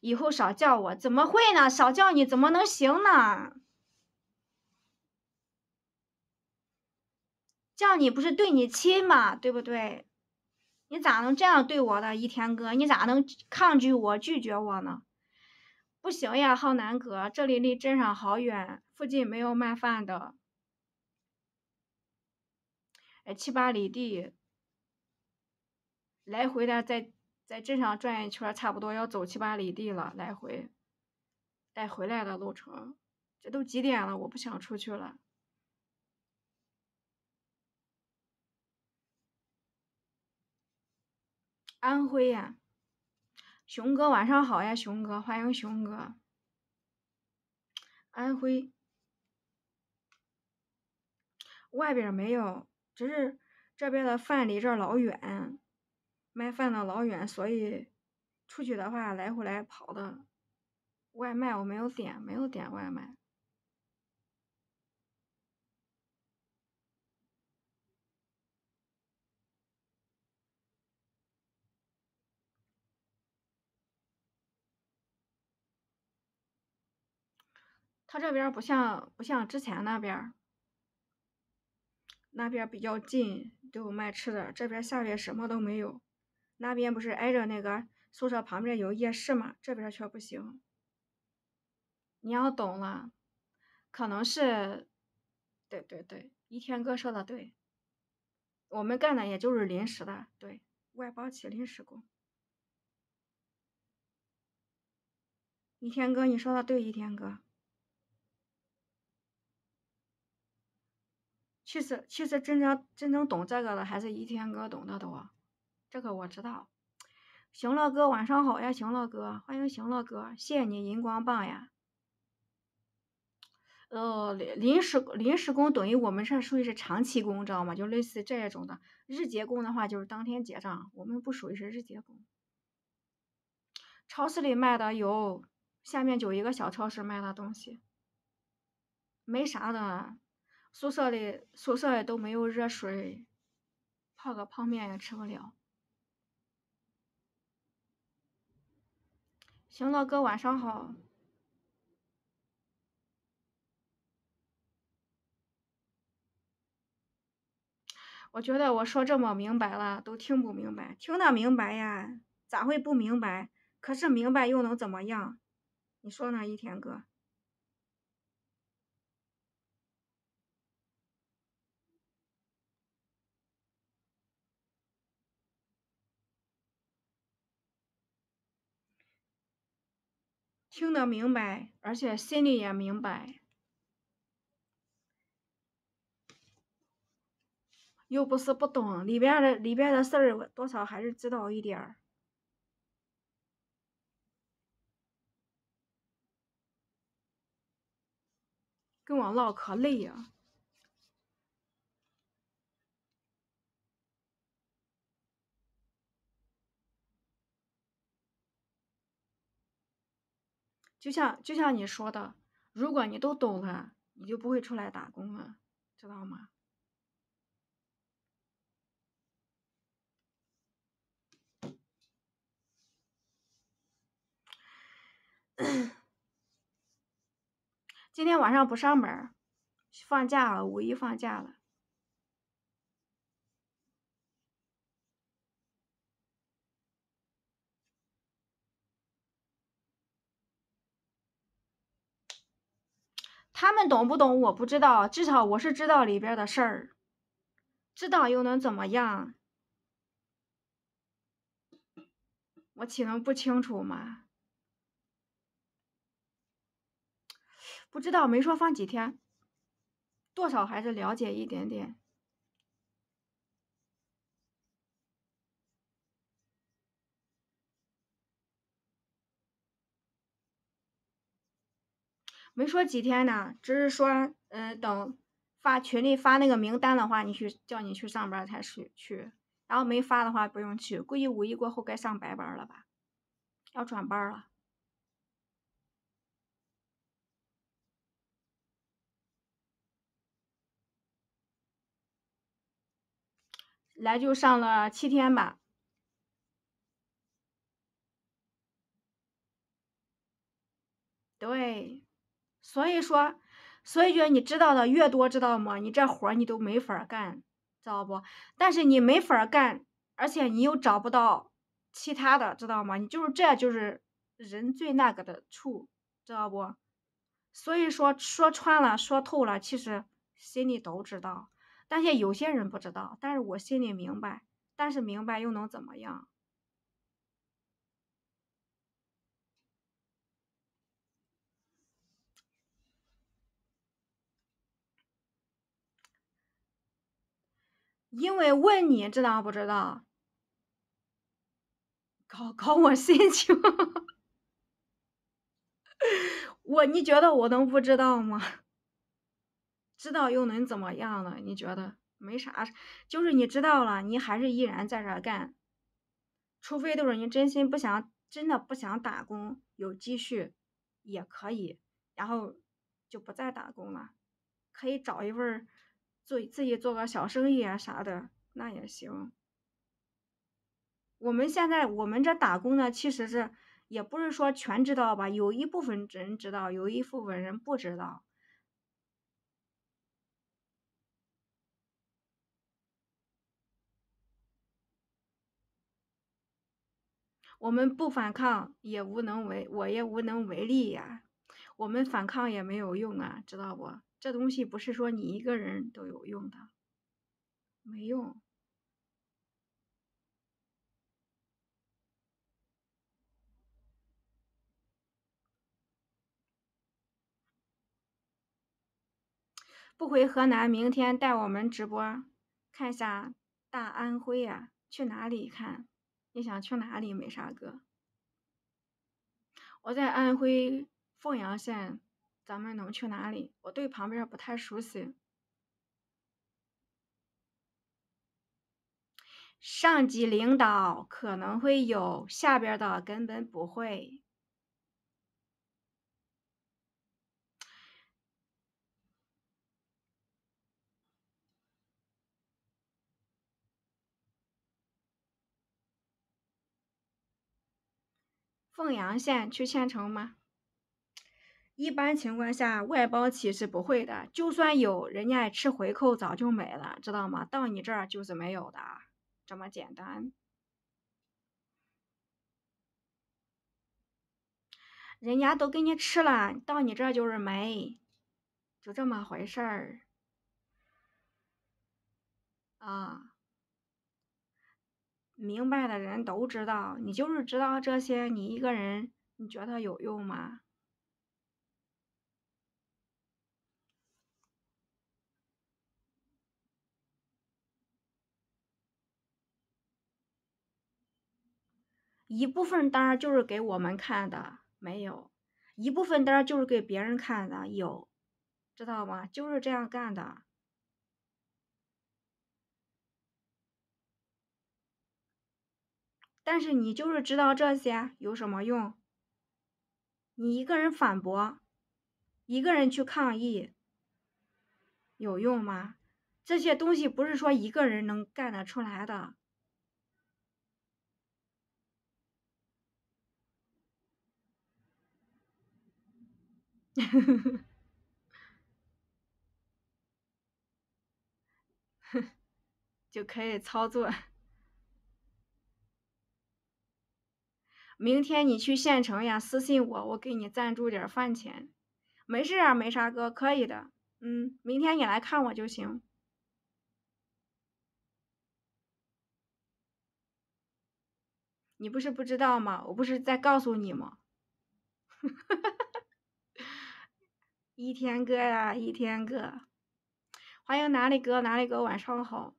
[SPEAKER 1] 以后少叫我，怎么会呢？少叫你怎么能行呢？叫你不是对你亲嘛，对不对？你咋能这样对我呢，一天哥？你咋能抗拒我、拒绝我呢？不行呀，浩南哥，这里离镇上好远，附近没有卖饭的。哎，七八里地，来回的在在镇上转一圈，差不多要走七八里地了，来回。带回来的路程，这都几点了？我不想出去了。安徽呀，熊哥晚上好呀，熊哥欢迎熊哥，安徽，外边没有，只是这边的饭离这老远，卖饭的老远，所以出去的话来回来跑的，外卖我没有点，没有点外卖。他这边不像不像之前那边，那边比较近，都有卖吃的。这边下面什么都没有。那边不是挨着那个宿舍旁边有夜市嘛？这边却不行。你要懂了，可能是，对对对，一天哥说的对。我们干的也就是临时的，对外包起临时工。一天哥，你说的对，一天哥。其实，其实真正真正懂这个的，还是一天哥懂的多。这个我知道。行乐哥，晚上好呀，行乐哥，欢迎行乐哥，谢谢你荧光棒呀。呃，临临时临时工等于我们这属于是长期工，知道吗？就类似这种的。日结工的话就是当天结账，我们不属于是日结工。超市里卖的有，下面就有一个小超市卖的东西，没啥的。宿舍里，宿舍里都没有热水，泡个泡面也吃不了。行了，哥，晚上好。我觉得我说这么明白了，都听不明白，听得明白呀，咋会不明白？可是明白又能怎么样？你说呢，一天哥？听得明白，而且心里也明白，又不是不懂里边的里边的事儿，我多少还是知道一点儿。跟我唠可累呀。就像就像你说的，如果你都懂了，你就不会出来打工了，知道吗？<coughs> 今天晚上不上班，放假了，五一放假了。他们懂不懂我不知道，至少我是知道里边的事儿。知道又能怎么样？我岂能不清楚吗？不知道，没说放几天，多少还是了解一点点。没说几天呢，只是说，嗯，等发群里发那个名单的话，你去叫你去上班才去去，然后没发的话不用去。估计五一过后该上白班了吧，要转班了。来就上了七天吧。对。所以说，所以说，你知道的越多，知道吗？你这活儿你都没法干，知道不？但是你没法干，而且你又找不到其他的，知道吗？你就是这就是人最那个的处，知道不？所以说说穿了说透了，其实心里都知道，但是有些人不知道，但是我心里明白，但是明白又能怎么样？因为问你知道不知道，搞搞我心情，我你觉得我能不知道吗？知道又能怎么样呢？你觉得没啥，就是你知道了，你还是依然在这干，除非都是你真心不想，真的不想打工，有积蓄也可以，然后就不再打工了，可以找一份儿。做自己做个小生意啊啥的那也行。我们现在我们这打工呢，其实是也不是说全知道吧，有一部分人知道，有一部分人不知道。我们不反抗也无能为，我也无能为力呀。我们反抗也没有用啊，知道不？这东西不是说你一个人都有用的，没用。不回河南，明天带我们直播，看一下大安徽呀？去哪里看？你想去哪里，美沙哥？我在安徽凤阳县。咱们能去哪里？我对旁边不太熟悉。上级领导可能会有，下边的根本不会。凤阳县去县城吗？一般情况下，外包其是不会的。就算有人家吃回扣，早就没了，知道吗？到你这儿就是没有的，这么简单。人家都给你吃了，到你这儿就是没，就这么回事儿。啊，明白的人都知道，你就是知道这些，你一个人你觉得有用吗？一部分单儿就是给我们看的，没有；一部分单儿就是给别人看的，有，知道吗？就是这样干的。但是你就是知道这些有什么用？你一个人反驳，一个人去抗议，有用吗？这些东西不是说一个人能干得出来的。呵呵呵，就可以操作。<laughs> 明天你去县城呀，私信我，我给你赞助点饭钱。没事啊，没啥哥，可以的。嗯，明天你来看我就行。你不是不知道吗？我不是在告诉你吗？哈哈哈哈。一天哥呀，一天哥，欢迎哪里哥，哪里哥，晚上好。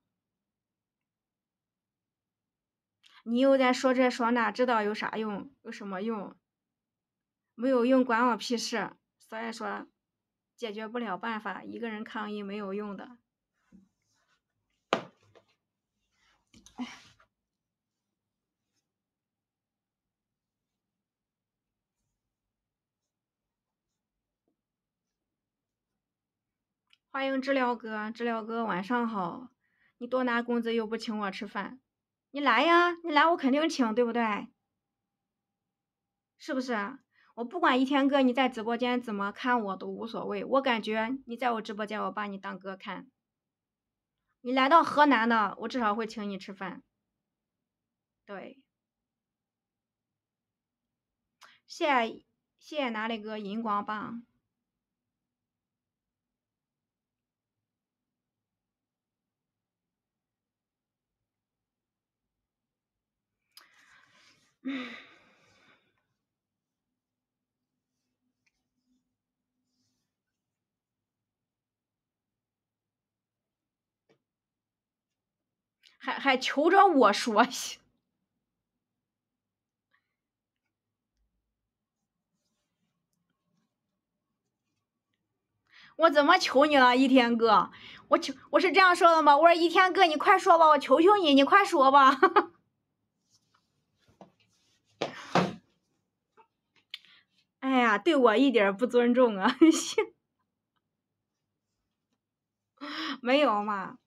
[SPEAKER 1] 你又在说这说那，知道有啥用？有什么用？没有用，管我屁事。所以说，解决不了办法，一个人抗议没有用的。哎。欢迎知了哥，知了哥晚上好。你多拿工资又不请我吃饭，你来呀，你来我肯定请，对不对？是不是啊？我不管一天哥你在直播间怎么看我都无所谓，我感觉你在我直播间我把你当哥看。你来到河南的，我至少会请你吃饭。对，谢谢哪里哥荧光棒。还还求着我说，我怎么求你了，一天哥？我求我是这样说的吗？我说一天哥，你快说吧，我求求你，你快说吧。<laughs> 哎呀，对我一点儿不尊重啊！没有嘛。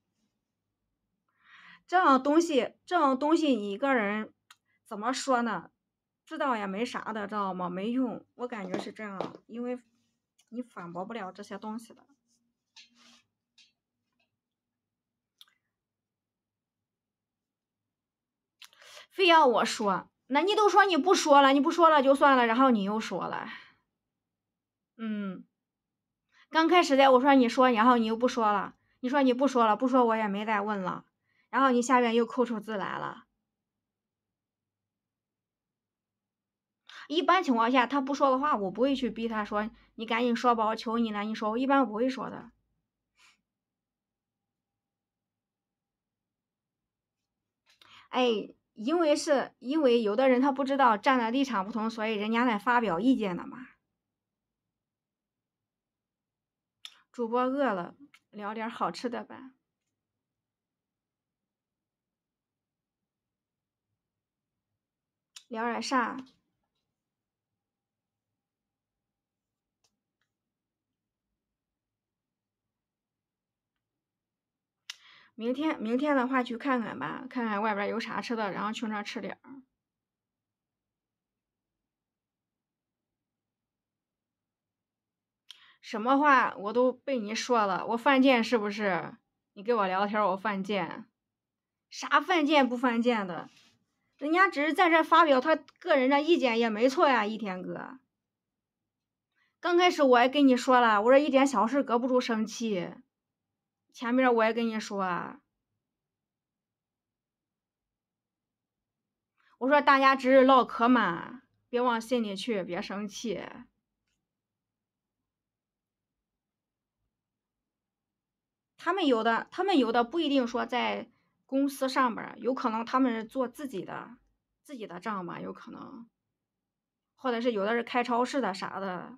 [SPEAKER 1] 这种东西，这种东西，你一个人怎么说呢？知道也没啥的，知道吗？没用，我感觉是这样，因为你反驳不了这些东西的，非要我说。那你都说你不说了，你不说了就算了，然后你又说了，嗯，刚开始的我说你说，然后你又不说了，你说你不说了，不说我也没再问了，然后你下面又扣出字来了。一般情况下，他不说的话，我不会去逼他说，你赶紧说吧，我求你了，你说，我一般不会说的。哎。因为是，因为有的人他不知道站的立场不同，所以人家来发表意见的嘛。主播饿了，聊点好吃的吧。聊点啥？明天，明天的话去看看吧，看看外边有啥吃的，然后去那吃点儿。什么话我都被你说了，我犯贱是不是？你跟我聊天我犯贱，啥犯贱不犯贱的？人家只是在这发表他个人的意见也没错呀，一天哥。刚开始我还跟你说了，我说一点小事搁不住生气。前面我也跟你说，我说大家只是唠嗑嘛，别往心里去，别生气。他们有的，他们有的不一定说在公司上班，有可能他们是做自己的，自己的账嘛，有可能，或者是有的是开超市的啥的，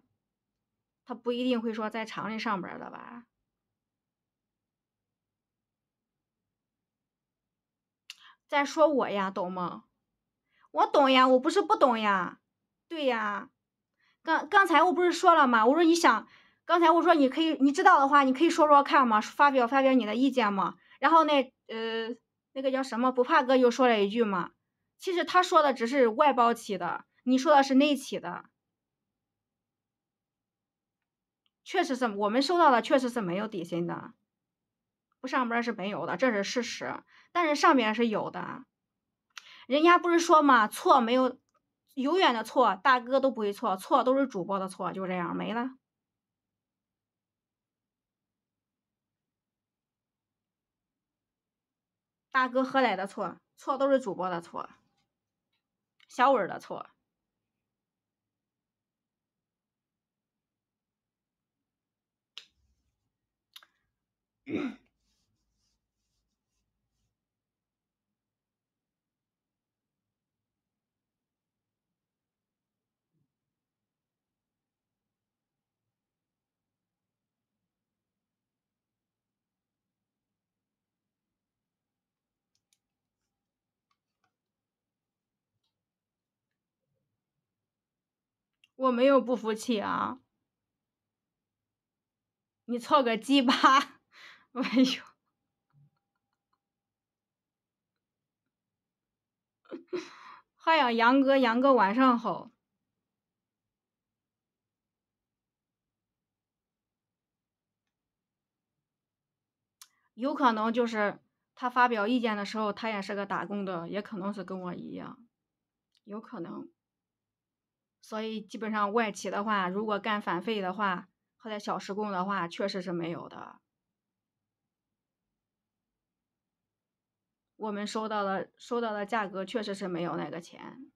[SPEAKER 1] 他不一定会说在厂里上班的吧。在说我呀，懂吗？我懂呀，我不是不懂呀，对呀。刚刚才我不是说了吗？我说你想，刚才我说你可以，你知道的话，你可以说说看吗？发表发表你的意见吗？然后那呃，那个叫什么不怕哥又说了一句吗？其实他说的只是外包起的，你说的是内起的，确实是，我们收到的确实是没有底薪的。不上班是没有的，这是事实。但是上边是有的，人家不是说吗？错没有，永远的错，大哥都不会错，错都是主播的错，就这样没了。大哥何来的错？错都是主播的错，小伟的错。我没有不服气啊，你错个鸡巴！哎呦，欢迎杨哥，杨哥晚上好。有可能就是他发表意见的时候，他也是个打工的，也可能是跟我一样，有可能。所以基本上外企的话，如果干返费的话，或者小时工的话，确实是没有的。我们收到的收到的价格确实是没有那个钱。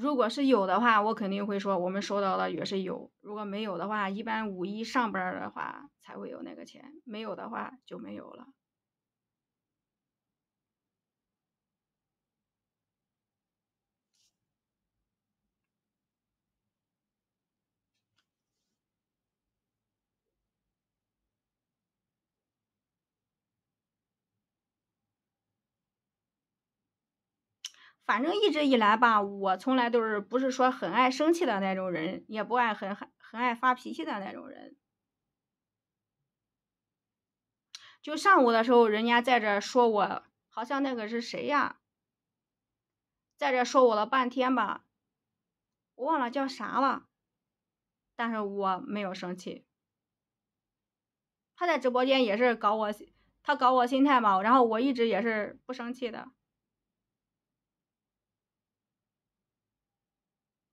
[SPEAKER 1] 如果是有的话，我肯定会说我们收到的也是有；如果没有的话，一般五一上班的话才会有那个钱，没有的话就没有了。反正一直以来吧，我从来都是不是说很爱生气的那种人，也不爱很很爱发脾气的那种人。就上午的时候，人家在这说我，好像那个是谁呀，在这说我了半天吧，我忘了叫啥了，但是我没有生气。他在直播间也是搞我，他搞我心态嘛，然后我一直也是不生气的。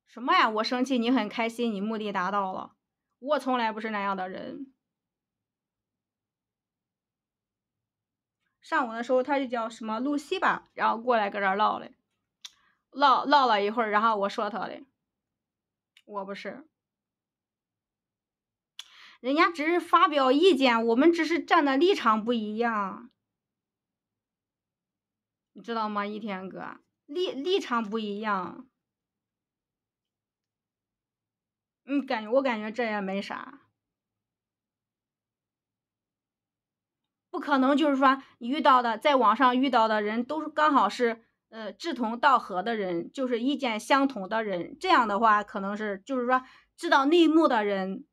[SPEAKER 1] 什么呀！我生气，你很开心，你目的达到了。我从来不是那样的人。上午的时候，他就叫什么露西吧，然后过来搁这唠嘞，唠唠了一会儿，然后我说他嘞，我不是。人家只是发表意见，我们只是站的立场不一样，你知道吗？一天哥，立立场不一样。你感觉我感觉这也没啥，不可能就是说遇到的在网上遇到的人都是刚好是呃志同道合的人，就是意见相同的人，这样的话可能是就是说知道内幕的人，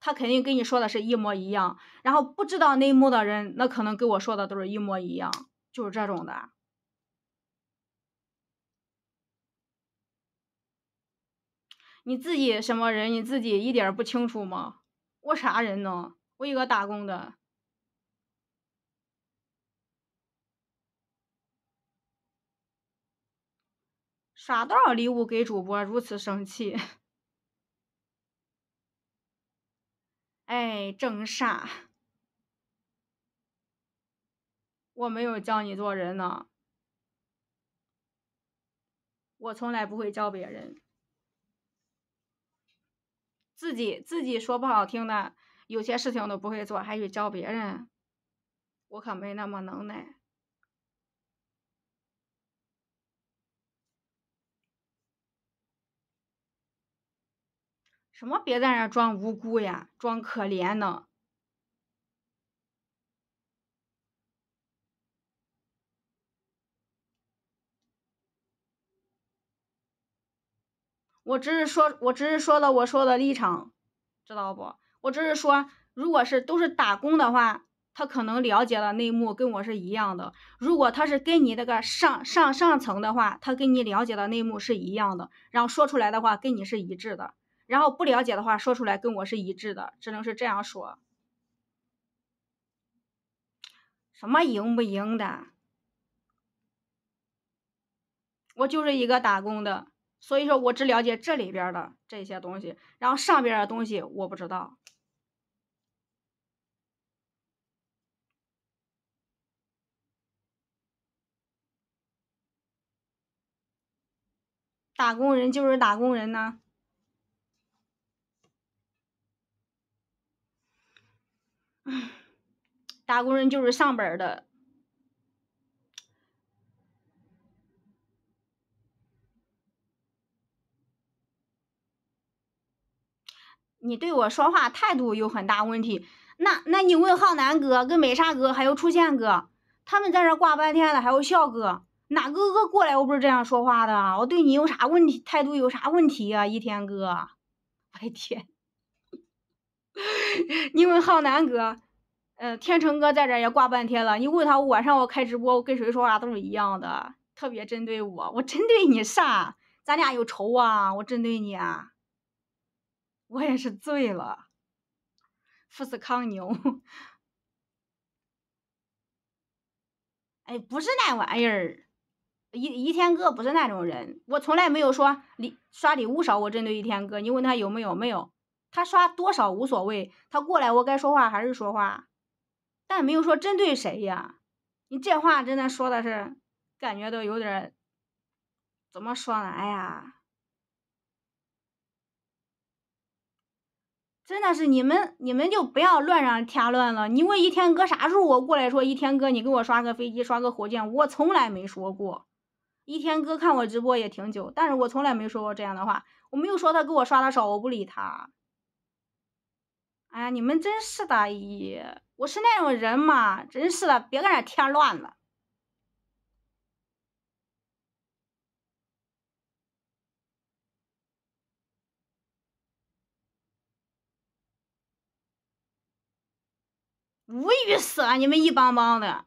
[SPEAKER 1] 他肯定跟你说的是一模一样，然后不知道内幕的人那可能跟我说的都是一模一样，就是这种的。你自己什么人？你自己一点不清楚吗？我啥人呢？我一个打工的。刷多少礼物给主播，如此生气？<laughs> 哎，整啥？我没有教你做人呢。我从来不会教别人。自己自己说不好听的，有些事情都不会做，还去教别人，我可没那么能耐。什么别在那装无辜呀，装可怜呢？我只是说，我只是说的我说的立场，知道不？我只是说，如果是都是打工的话，他可能了解了内幕，跟我是一样的。如果他是跟你那个上上上层的话，他跟你了解的内幕是一样的，然后说出来的话跟你是一致的。然后不了解的话，说出来跟我是一致的，只能是这样说。什么赢不赢的？我就是一个打工的。所以说我只了解这里边的这些东西，然后上边的东西我不知道。打工人就是打工人呢，打工人就是上班的。你对我说话态度有很大问题，那那你问浩南哥、跟美莎哥还有初现哥，他们在这挂半天了，还有笑哥，哪个哥过来我不是这样说话的？我对你有啥问题？态度有啥问题呀？一天哥，我的天，<laughs> 你问浩南哥，嗯，天成哥在这也挂半天了，你问他，晚上我开直播，我跟谁说话都是一样的，特别针对我，我针对你啥？咱俩有仇啊？我针对你啊？我也是醉了，富士康牛，哎，不是那玩意儿，一一天哥不是那种人，我从来没有说礼刷礼物少，我针对一天哥，你问他有没有没有，他刷多少无所谓，他过来我该说话还是说话，但没有说针对谁呀，你这话真的说的是，感觉都有点，怎么说呢，哎呀。真的是你们，你们就不要乱上添乱了。你问一天哥啥时候我过来说，一天哥你给我刷个飞机，刷个火箭，我从来没说过。一天哥看我直播也挺久，但是我从来没说过这样的话，我没有说他给我刷的少，我不理他。哎呀，你们真是的，咦，我是那种人吗？真是的，别在那添乱了。无语死了，你们一帮帮的。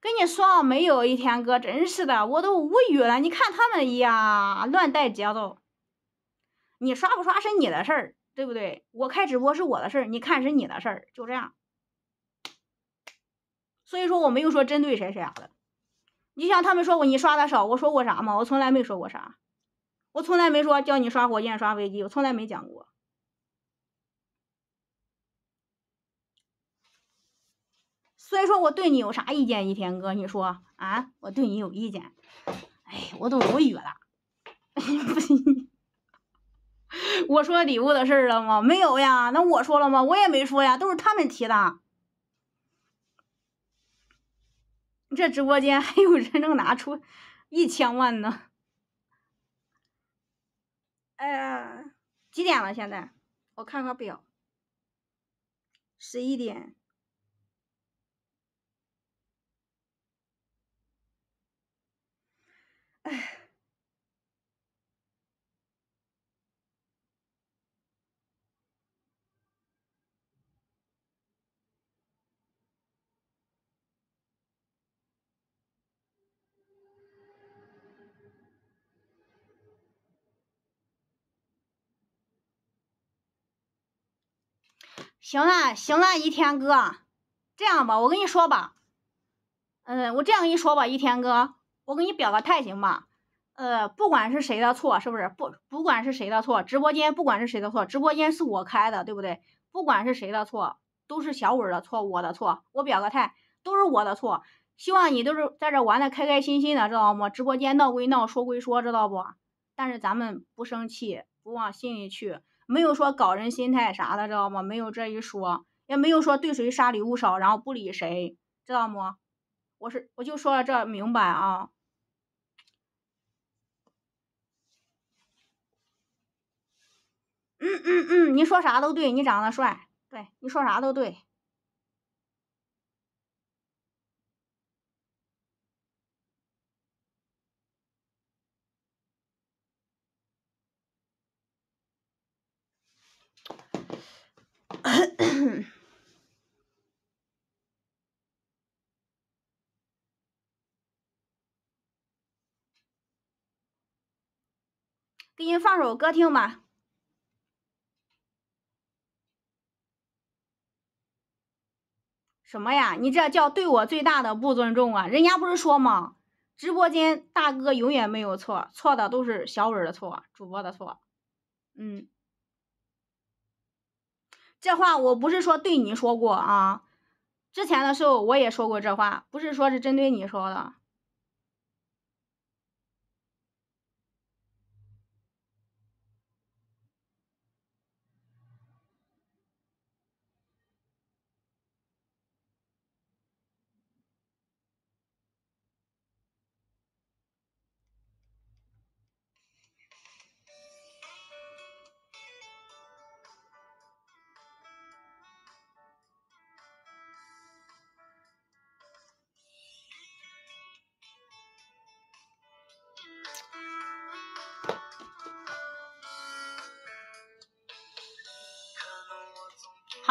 [SPEAKER 1] 跟你说没有一天哥，真是的，我都无语了。你看他们呀，乱带节奏。你刷不刷是你的事儿，对不对？我开直播是我的事儿，你看是你的事儿，就这样。所以说我没有说针对谁谁啥的。你像他们说我你刷的少，我说过啥吗？我从来没说过啥。我从来没说叫你刷火箭刷飞机，我从来没讲过。所以说，我对你有啥意见，一天哥，你说啊？我对你有意见，哎，我都无语了。我说礼物的事了吗？没有呀，那我说了吗？我也没说呀，都是他们提的。这直播间还有人能拿出一千万呢？哎，几点了？现在我看看表，十一点。行了，行了，一天哥，这样吧，我跟你说吧，嗯，我这样跟你说吧，一天哥。我给你表个态行吧，呃，不管是谁的错是不是？不，不管是谁的错，直播间不管是谁的错，直播间是我开的，对不对？不管是谁的错，都是小伟的错，我的错。我表个态，都是我的错。希望你都是在这玩的开开心心的，知道吗？直播间闹归闹，说归说，知道不？但是咱们不生气，不往心里去，没有说搞人心态啥的，知道吗？没有这一说，也没有说对谁刷礼物少然后不理谁，知道吗？我是我就说了这明白啊。嗯嗯嗯，你说啥都对，你长得帅，对，你说啥都对。
[SPEAKER 2] <coughs>
[SPEAKER 1] 给你放首歌听吧。什么呀？你这叫对我最大的不尊重啊！人家不是说吗？直播间大哥永远没有错，错的都是小伟的错，主播的错。嗯，这话我不是说对你说过啊，之前的时候我也说过这话，不是说是针对你说的。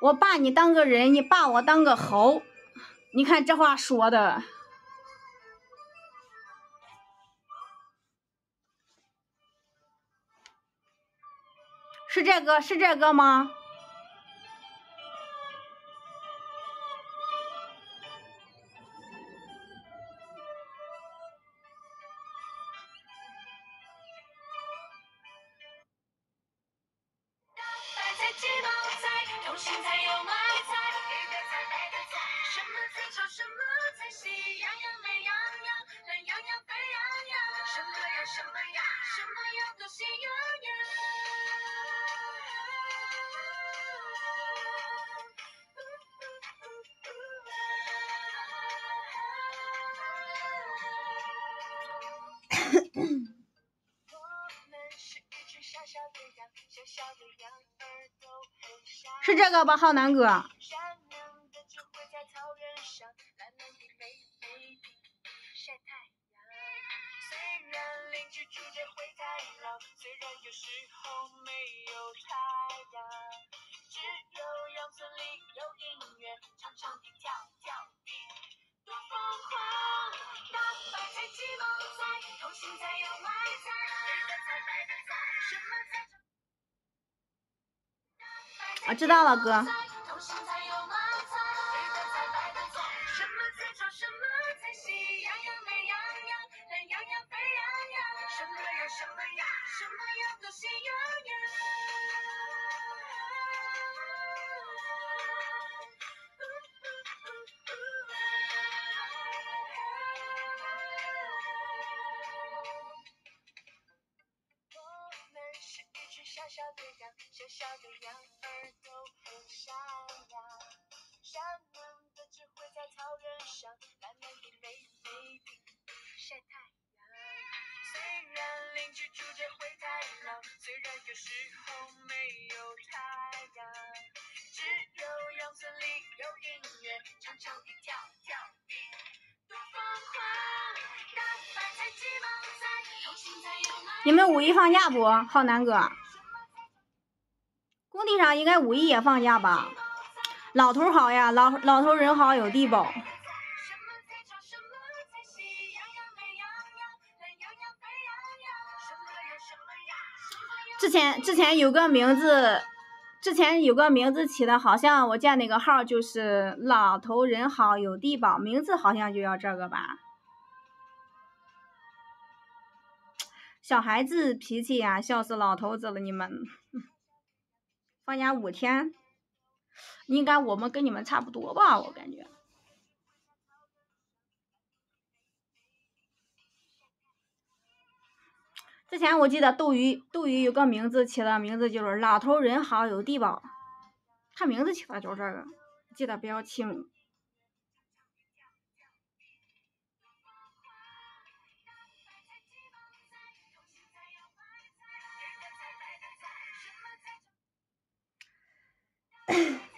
[SPEAKER 1] 我把你当个人，你把我当个猴，你看这话说的，是这个是这个吗？
[SPEAKER 2] 好吧，浩南哥。
[SPEAKER 1] 好哥浩南哥，工地上应该五一也放假吧？老头好呀，老老头人好，有低保。
[SPEAKER 2] 之前之前有
[SPEAKER 1] 个名字，之前有个名字起的，好像我见哪个号就是老头人好有低保，名字好像就要这个吧。小孩子脾气呀，笑死老头子了！你们放假五天，应该我们跟你们差不多吧？我感觉之前我记得斗鱼，斗鱼有个名字起的名字就是“老头人好有低保”，他名字起的就是这个，记得比较清。<coughs>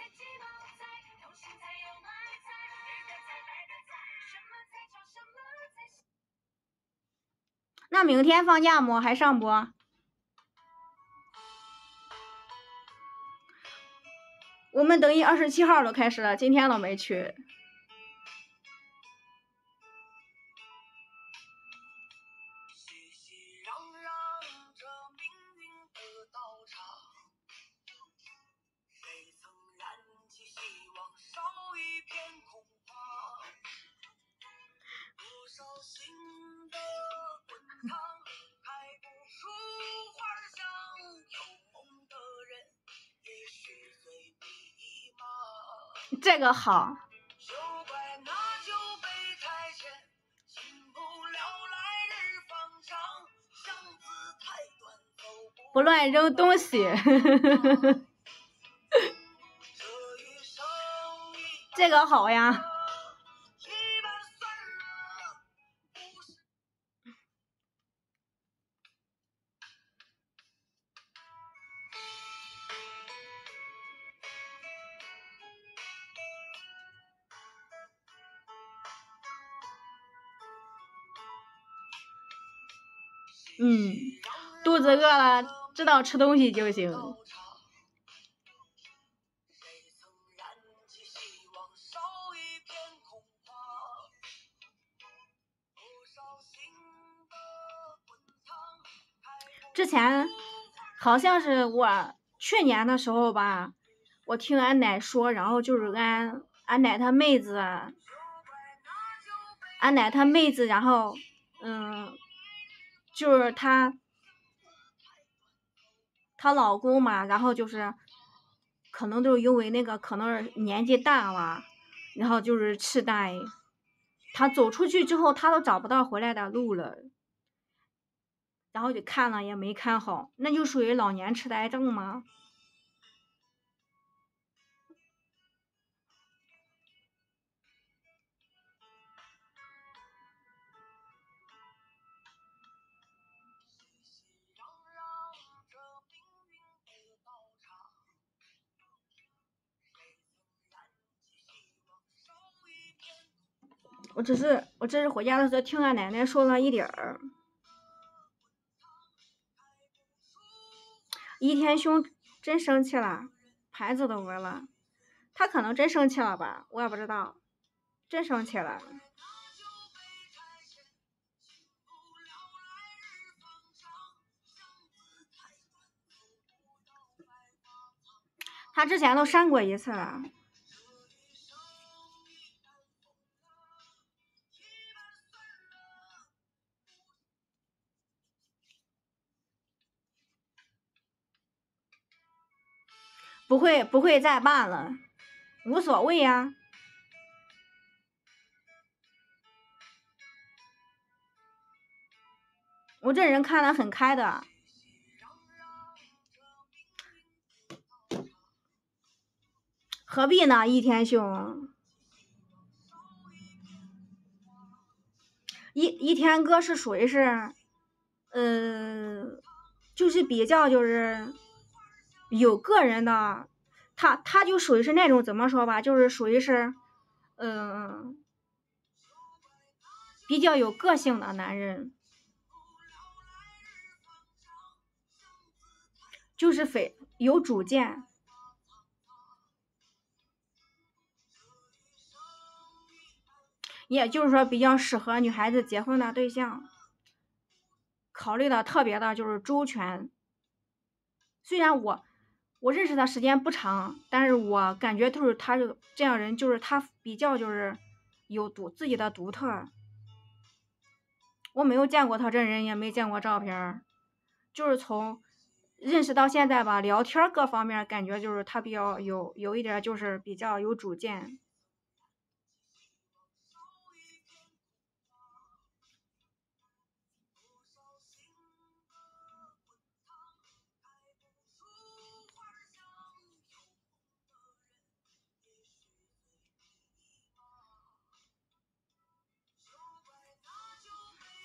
[SPEAKER 1] 那明天放假么？还上不？我们等于二十七号都开始了，今天都没去。这个好，不乱扔东西，
[SPEAKER 2] <laughs> 这个好呀。
[SPEAKER 1] 饿了，知道吃东西就行。之前好像是我去年的时候吧，我听俺奶说，然后就是俺俺奶他妹子，俺奶他妹子，然后嗯，就是他。她老公嘛，然后就是，可能就是因为那个可能是年纪大了，然后就是痴呆，他走出去之后，他都找不到回来的路了，然后就看了也没看好，那就属于老年痴呆症吗？我只是，我这是回家的时候听俺奶奶说了一点儿。一天兄真生气了，牌子都纹了。他可能真生气了吧，我也不知道。真生气了。他之前都删过一次了。不会，不会再办了，无所谓呀。我这人看的很开的，何必呢？易天兄，易易天哥是属于是，嗯，就是比较就是。有个人的，他他就属于是那种怎么说吧，就是属于是，嗯，比较有个性的男人，就是非有主见，也就是说比较适合女孩子结婚的对象，考虑的特别的就是周全，虽然我。我认识他时间不长，但是我感觉就是他这个这样人，就是他比较就是有独自己的独特。我没有见过他这人，也没见过照片儿，就是从认识到现在吧，聊天各方面感觉就是他比较有有一点就是比较有主见。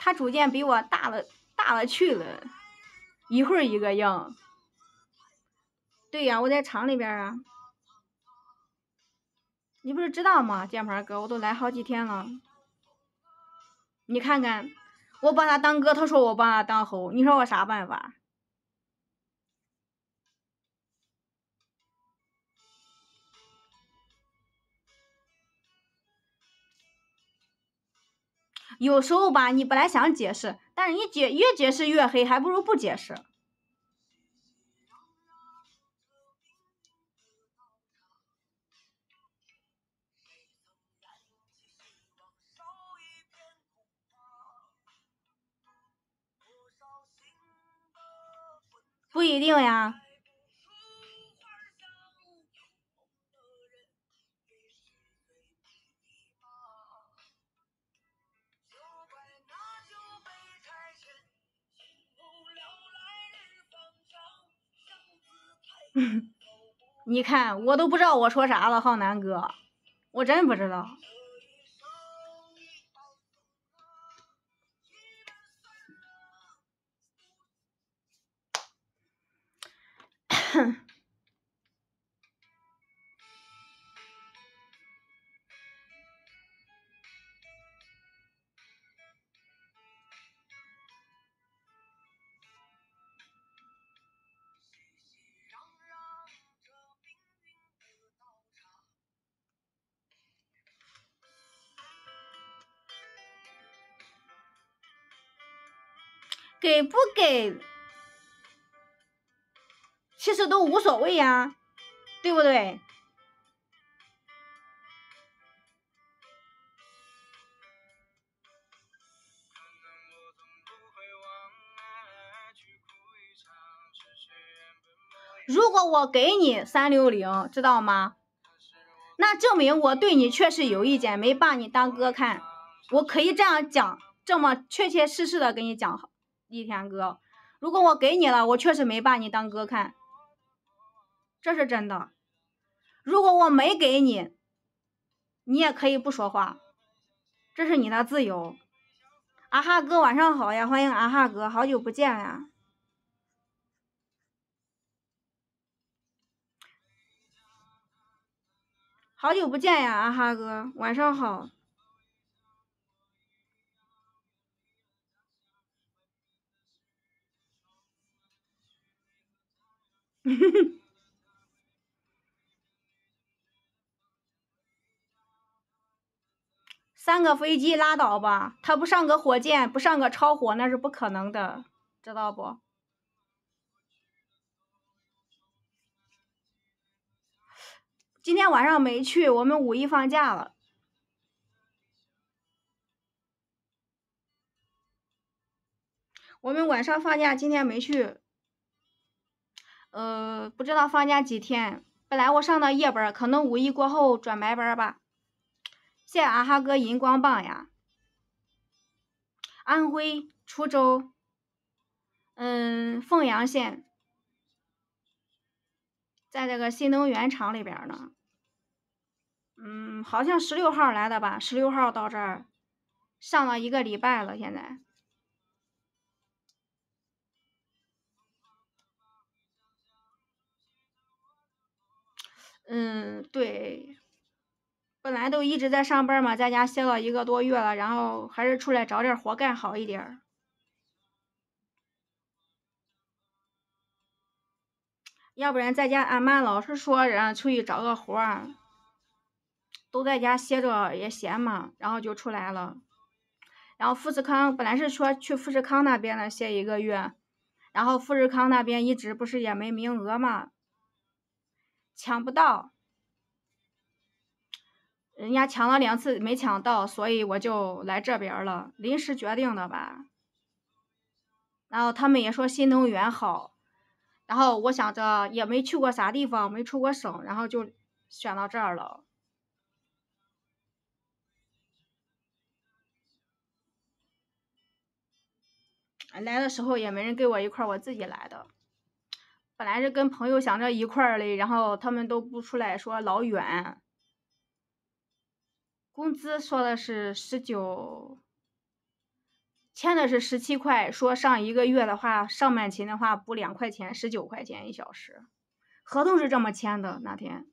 [SPEAKER 1] 他逐渐比我大了，大了去了，一会儿一个样。对呀，我在厂里边啊，你不是知道吗，键盘哥？我都来好几天了。你看看，我把他当哥，他说我把他当猴，你说我啥办法？有时候吧，你本来想解释，但是你解越解释越黑，还不如不解释。不一定呀。<laughs> 你看，我都不知道我说啥了，浩南哥，我真不知道。
[SPEAKER 2] <coughs>
[SPEAKER 1] 给不给，其实都无所谓呀，对不对？如果我给你三六零，知道吗？那证明我对你确实有意见，没把你当哥看。我可以这样讲，这么确确实实的跟你讲。一天哥，如果我给你了，我确实没把你当哥看，这是真的。如果我没给你，你也可以不说话，这是你的自由。阿哈哥，晚上好呀，欢迎阿哈哥，好久不见呀，好久不见呀，阿哈哥，晚上好。<laughs> 三个飞机拉倒吧，他不上个火箭，不上个超火那是不可能的，知道不？今天晚上没去，我们五一放假了，我们晚上放假，今天没去。呃，不知道放假几天。本来我上的夜班，可能五一过后转白班吧。谢谢阿哈哥荧光棒呀。安徽滁州，嗯，凤阳县，在这个新能源厂里边呢。嗯，好像十六号来的吧？十六号到这儿，上了一个礼拜了，现在。嗯，对，本来都一直在上班嘛，在家歇了一个多月了，然后还是出来找点活干好一点，要不然在家俺妈老是说，让出去找个活儿，都在家歇着也闲嘛，然后就出来了，然后富士康本来是说去富士康那边呢歇一个月，然后富士康那边一直不是也没名额嘛。抢不到，人家抢了两次没抢到，所以我就来这边了，临时决定的吧。然后他们也说新能源好，然后我想着也没去过啥地方，没出过省，然后就选到这儿了。来的时候也没人跟我一块儿，我自己来的。本来是跟朋友想着一块儿嘞，然后他们都不出来说老远。工资说的是十九，签的是十七块，说上一个月的话，上半勤的话补两块钱，十九块钱一小时。合同是这么签的那天，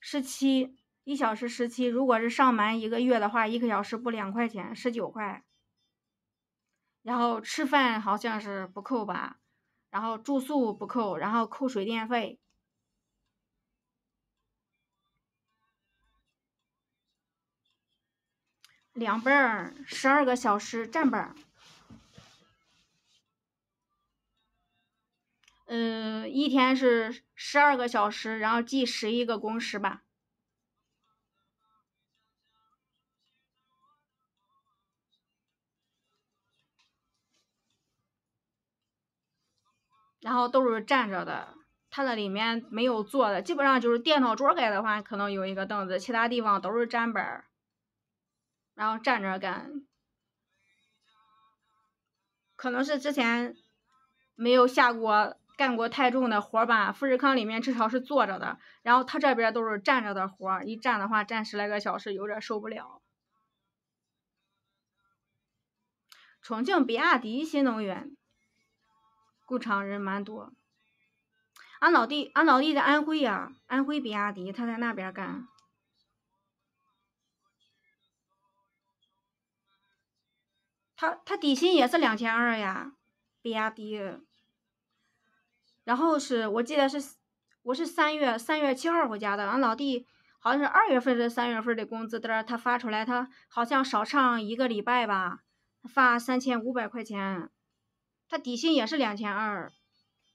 [SPEAKER 1] 十七一小时十七，如果是上满一个月的话，一个小时补两块钱，十九块。然后吃饭好像是不扣吧。然后住宿不扣，然后扣水电费，两班儿，十二个小时站班儿，呃，一天是十二个小时，然后计十一个工时吧。然后都是站着的，他那里面没有坐的，基本上就是电脑桌盖的话，可能有一个凳子，其他地方都是站板儿，然后站着干，可能是之前没有下过干过太重的活吧。富士康里面至少是坐着的，然后他这边都是站着的活儿，一站的话站十来个小时，有点受不了。重庆比亚迪新能源。工厂人蛮多，俺老弟，俺老弟在安徽呀，安徽比亚迪，他在那边干，他他底薪也是两千二呀，比亚迪。然后是我记得是我是三月三月七号回家的，俺老弟好像是二月份是三月份的工资单他发出来，他好像少上一个礼拜吧，发三千五百块钱。他底薪也是两千二，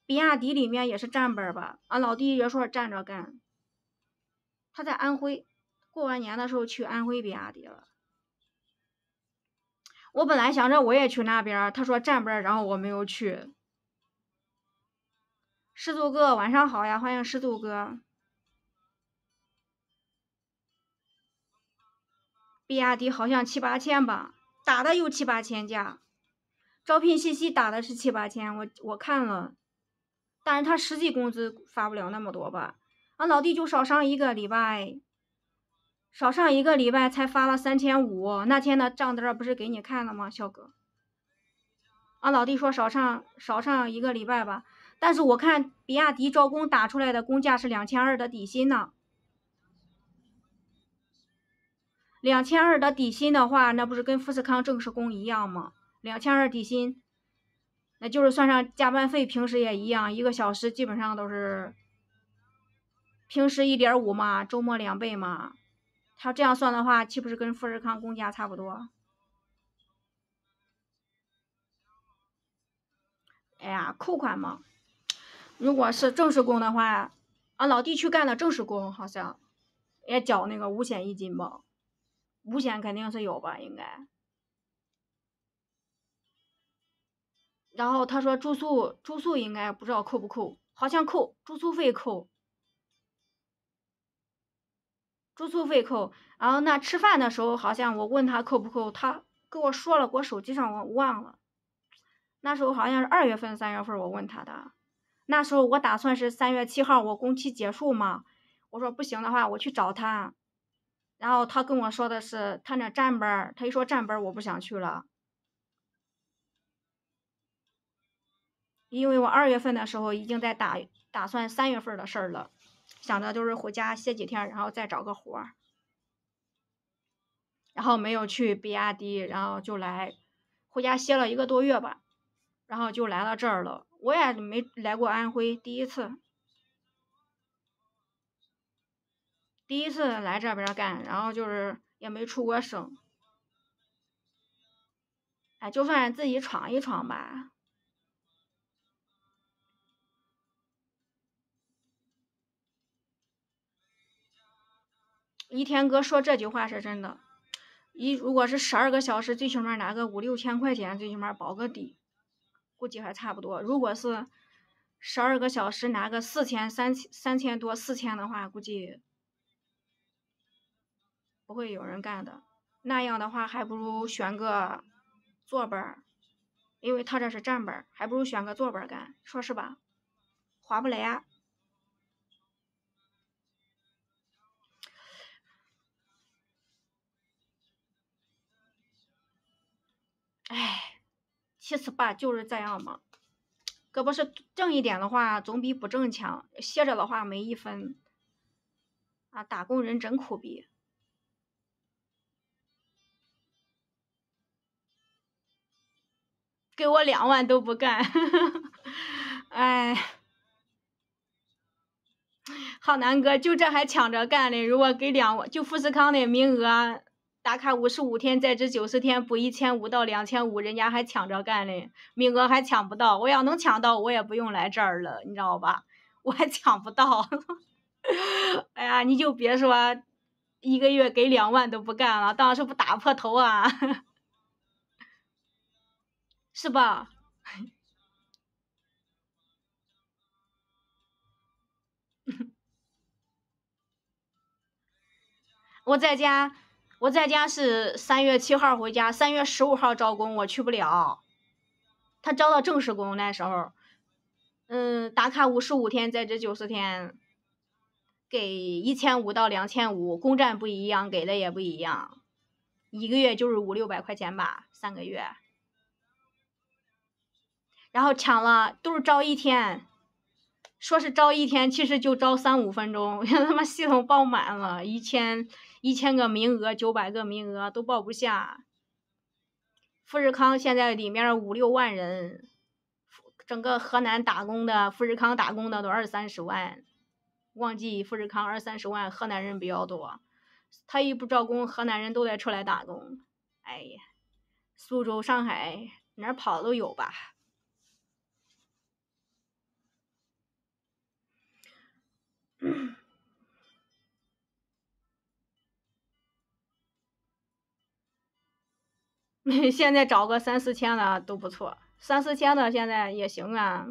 [SPEAKER 1] 比亚迪里面也是站班吧？俺老弟也说站着干。他在安徽，过完年的时候去安徽比亚迪了。我本来想着我也去那边，他说站班，然后我没有去。师祖哥晚上好呀，欢迎师祖哥。比亚迪好像七八千吧，打的有七八千价。招聘信息打的是七八千，我我看了，但是他实际工资发不了那么多吧？俺老弟就少上一个礼拜，少上一个礼拜才发了三千五。那天的账单不是给你看了吗，小哥？俺老弟说少上少上一个礼拜吧，但是我看比亚迪招工打出来的工价是两千二的底薪呢，两千二的底薪的话，那不是跟富士康正式工一样吗？两千二底薪，那就是算上加班费，平时也一样，一个小时基本上都是，平时一点五嘛，周末两倍嘛。他这样算的话，岂不是跟富士康工价差不多？哎呀，扣款嘛。如果是正式工的话，啊，老弟去干的正式工好像，也缴那个五险一金吧？五险肯定是有吧，应该。然后他说住宿住宿应该不知道扣不扣，好像扣住宿费扣，住宿费扣。然后那吃饭的时候好像我问他扣不扣，他跟我说了，给我手机上我忘了。那时候好像是二月份三月份我问他的，那时候我打算是三月七号我工期结束嘛，我说不行的话我去找他，然后他跟我说的是他那站班他一说站班我不想去了。因为我二月份的时候已经在打打算三月份的事儿了，想着就是回家歇几天，然后再找个活儿，然后没有去比亚迪，然后就来回家歇了一个多月吧，然后就来到这儿了。我也没来过安徽，第一次，第一次来这边干，然后就是也没出过省，哎，就算自己闯一闯吧。一天哥说这句话是真的，一如果是十二个小时，最起码拿个五六千块钱，最起码保个底，估计还差不多。如果是十二个小时拿个四千、三千、三千多、四千的话，估计不会有人干的。那样的话，还不如选个坐班儿，因为他这是站班儿，还不如选个坐班儿干，说是吧？划不来啊。哎，其实吧，就是这样嘛。可不是挣一点的话，总比不挣强。歇着的话，没一分。啊，打工人真苦逼，给我两万都不干。哎，<laughs> 浩南哥，就这还抢着干呢？如果给两万，就富士康的名额。打卡五十五天，在职九十天，补一千五到两千五，人家还抢着干嘞，名额还抢不到。我要能抢到，我也不用来这儿了，你知道吧？<laughs> 我还抢不到，<laughs> 哎呀，你就别说一个月给两万都不干了，当时不打破头啊，<laughs> 是吧？我在家。我在家是三月七号回家，三月十五号招工，我去不了。他招到正式工那时候，嗯，打卡五十五天，在职九十天，给一千五到两千五，工站不一样，给的也不一样，一个月就是五六百块钱吧，三个月。然后抢了，都是招一天，说是招一天，其实就招三五分钟，<laughs> 他妈系统爆满了，一千。一千个名额，九百个名额都报不下。富士康现在里面五六万人，整个河南打工的，富士康打工的都二三十万，旺季富士康二三十万，河南人比较多，他一不招工，河南人都得出来打工，哎呀，苏州、上海哪儿跑都有吧。<coughs> <laughs> 现在找个三四千的都不错，三四千的现在也行啊。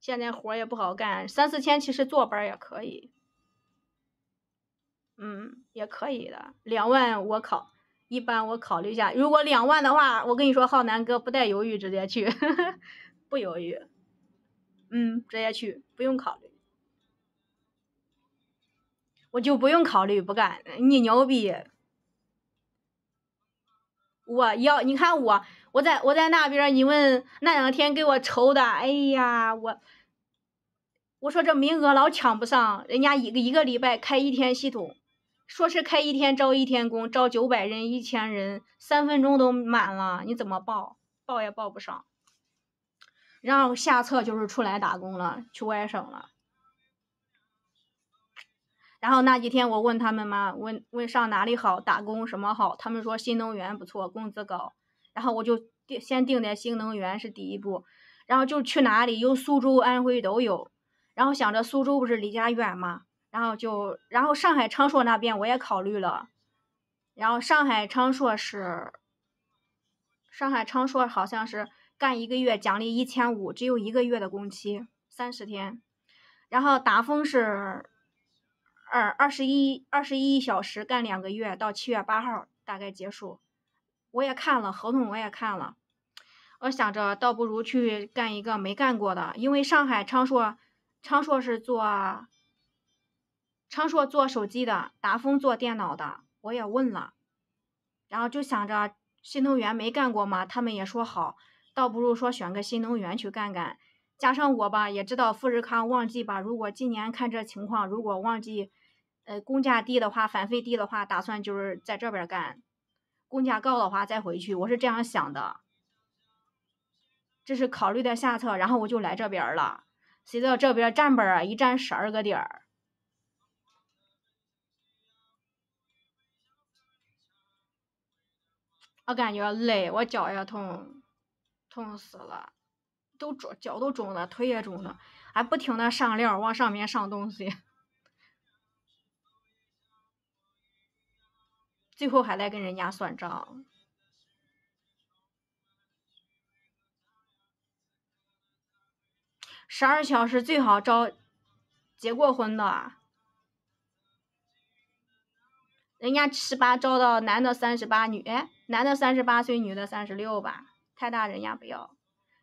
[SPEAKER 1] 现在活也不好干，三四千其实坐班也可以，嗯，也可以的。两万我考，一般我考虑一下。如果两万的话，我跟你说，浩南哥不带犹豫直接去，<laughs> 不犹豫，嗯，直接去，不用考虑。我就不用考虑不干，你牛逼。我要你看我，我在我在那边，你问那两天给我愁的，哎呀我，我说这名额老抢不上，人家一个一个礼拜开一天系统，说是开一天招一天工，招九百人一千人，三分钟都满了，你怎么报，报也报不上。然后下册就是出来打工了，去外省了。然后那几天我问他们嘛，问问上哪里好，打工什么好？他们说新能源不错，工资高。然后我就定先定点新能源是第一步，然后就去哪里，有苏州、安徽都有。然后想着苏州不是离家远嘛，然后就然后上海昌硕那边我也考虑了。然后上海昌硕是，上海昌硕好像是干一个月奖励一千五，只有一个月的工期，三十天。然后达丰是。二二十一二十一小时干两个月到七月八号大概结束，我也看了合同，我也看了，我想着倒不如去干一个没干过的，因为上海昌硕，昌硕是做，昌硕做手机的，达丰做电脑的，我也问了，然后就想着新能源没干过嘛，他们也说好，倒不如说选个新能源去干干，加上我吧，也知道富士康旺季吧，如果今年看这情况，如果旺季。呃，工价低的话，返费低的话，打算就是在这边干；工价高的话，再回去。我是这样想的，这是考虑的下策。然后我就来这边了，谁知道这边站板儿一站十二个点儿，我感觉累，我脚也痛，痛死了，都肿，脚都肿了，腿也肿了，还不停的上料，往上面上东西。最后还来跟人家算账。十二小时最好招结过婚的，人家十八招到男的三十八，女哎男的三十八岁，女的三十六吧，太大人家不要。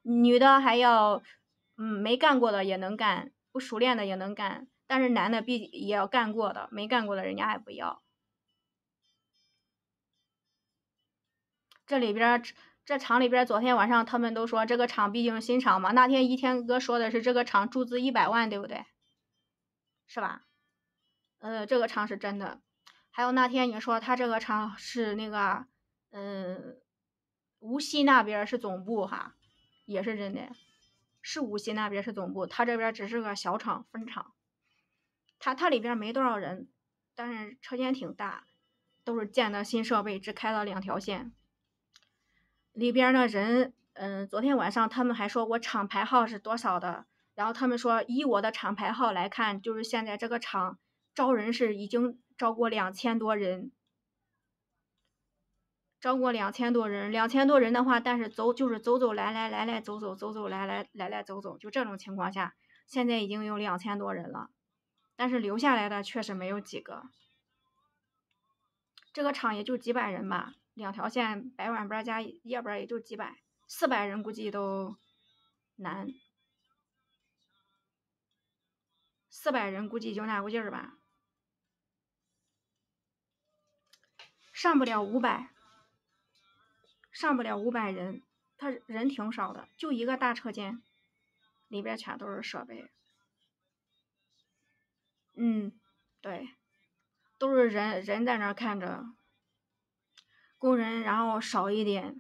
[SPEAKER 1] 女的还要，嗯，没干过的也能干，不熟练的也能干，但是男的必也要干过的，没干过的人家还不要。这里边这厂里边，昨天晚上他们都说这个厂毕竟是新厂嘛。那天一天哥说的是这个厂注资一百万，对不对？是吧？呃，这个厂是真的。还有那天你说他这个厂是那个，嗯，无锡那边是总部哈，也是真的，是无锡那边是总部，他这边只是个小厂分厂。他他里边没多少人，但是车间挺大，都是建的新设备，只开了两条线。里边儿的人，嗯，昨天晚上他们还说我厂牌号是多少的，然后他们说以我的厂牌号来看，就是现在这个厂招人是已经招过两千多人，招过两千多人，两千多人的话，但是走就是走走来来来来走走走走来来来来走走，就这种情况下，现在已经有两千多人了，但是留下来的确实没有几个，这个厂也就几百人吧。两条线白晚班加夜班也就几百，四百人估计都难。四百人估计有那股劲儿吧，上不了五百，上不了五百人，他人挺少的，就一个大车间，里边全都是设备。嗯，对，都是人人在那看着。工人然后少一点，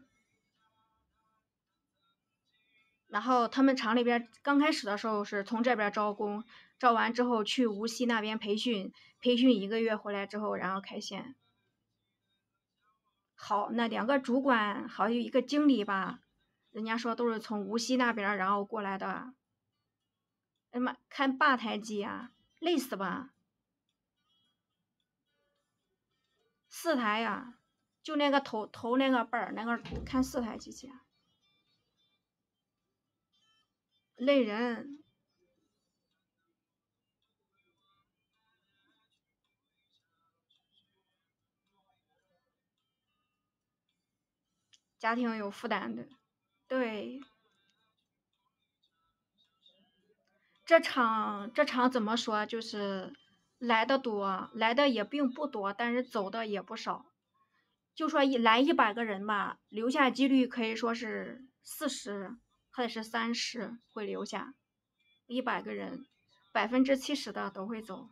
[SPEAKER 1] 然后他们厂里边刚开始的时候是从这边招工，招完之后去无锡那边培训，培训一个月回来之后然后开线。好，那两个主管好像一个经理吧，人家说都是从无锡那边然后过来的。哎妈，看八台机啊，累死吧！四台呀。就那个头头那个班儿，那个看四台机器，累人，家庭有负担的，对，这场这场怎么说？就是来的多，来的也并不多，但是走的也不少。就说一来一百个人吧，留下几率可以说是四十，或者是三十会留下，一百个人百分之七十的都会走，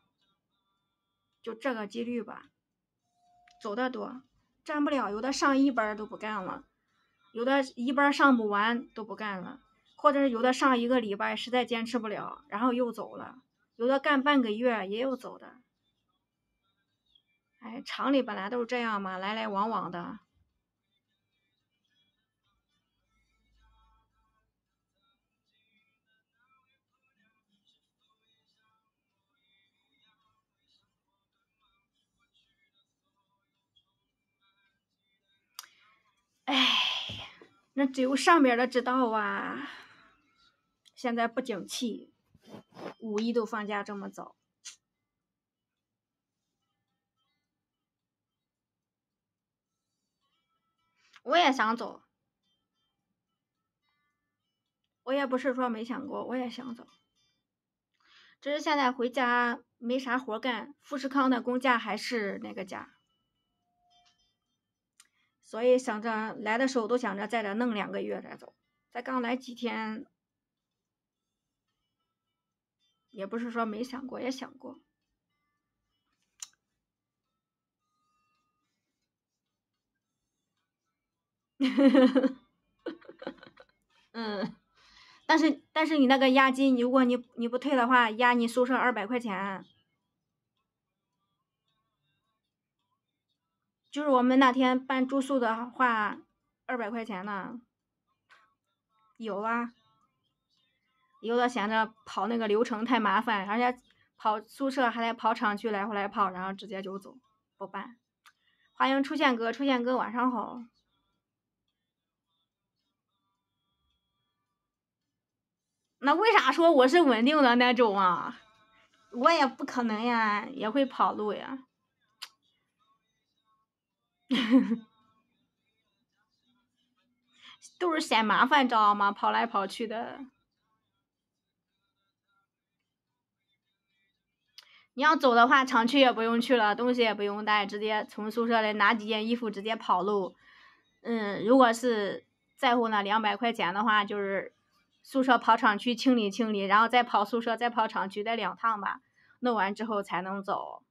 [SPEAKER 1] 就这个几率吧。走的多，占不了，有的上一班都不干了，有的一班上不完都不干了，或者是有的上一个礼拜实在坚持不了，然后又走了，有的干半个月也有走的。哎，厂里本来都是这样嘛，来来往往的。哎，那只有上边的知道啊。现在不景气，五一都放假这么早。我也想走，我也不是说没想过，我也想走。只是现在回家没啥活干，富士康的工价还是那个价，所以想着来的时候都想着在这弄两个月再走。才刚来几天，也不是说没想过，也想过。<laughs> 嗯，但是但是你那个押金，如果你你不退的话，押你宿舍二百块钱，就是我们那天办住宿的话，二百块钱呢。有啊，有的闲着跑那个流程太麻烦，而且跑宿舍还得跑厂区来回来跑，然后直接就走不办。欢迎出现哥，出现哥晚上好。那为啥说我是稳定的那种啊？我也不可能呀，也会跑路呀。<laughs> 都是嫌麻烦，知道吗？跑来跑去的。你要走的话，常去也不用去了，东西也不用带，直接从宿舍里拿几件衣服直接跑路。嗯，如果是在乎那两百块钱的话，就是。宿舍跑厂区清理清理，然后再跑宿舍，再跑厂区，再两趟吧。弄完之后才能走。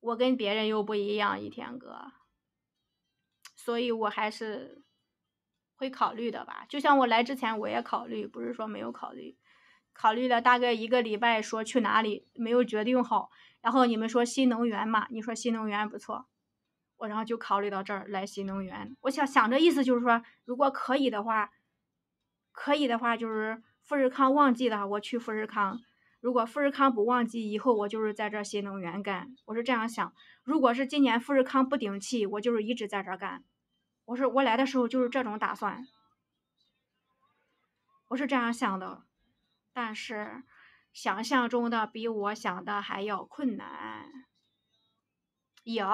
[SPEAKER 1] 我跟别人又不一样，一天哥，所以我还是会考虑的吧。就像我来之前，我也考虑，不是说没有考虑，考虑了大概一个礼拜，说去哪里没有决定好。然后你们说新能源嘛，你说新能源不错。我然后就考虑到这儿来新能源，我想想着意思就是说，如果可以的话，可以的话就是富士康旺季的话，我去富士康；如果富士康不旺季，以后我就是在这新能源干。我是这样想，如果是今年富士康不顶气，我就是一直在这干。我是我来的时候就是这种打算，我是这样想的。但是想象中的比我想的还要困难。有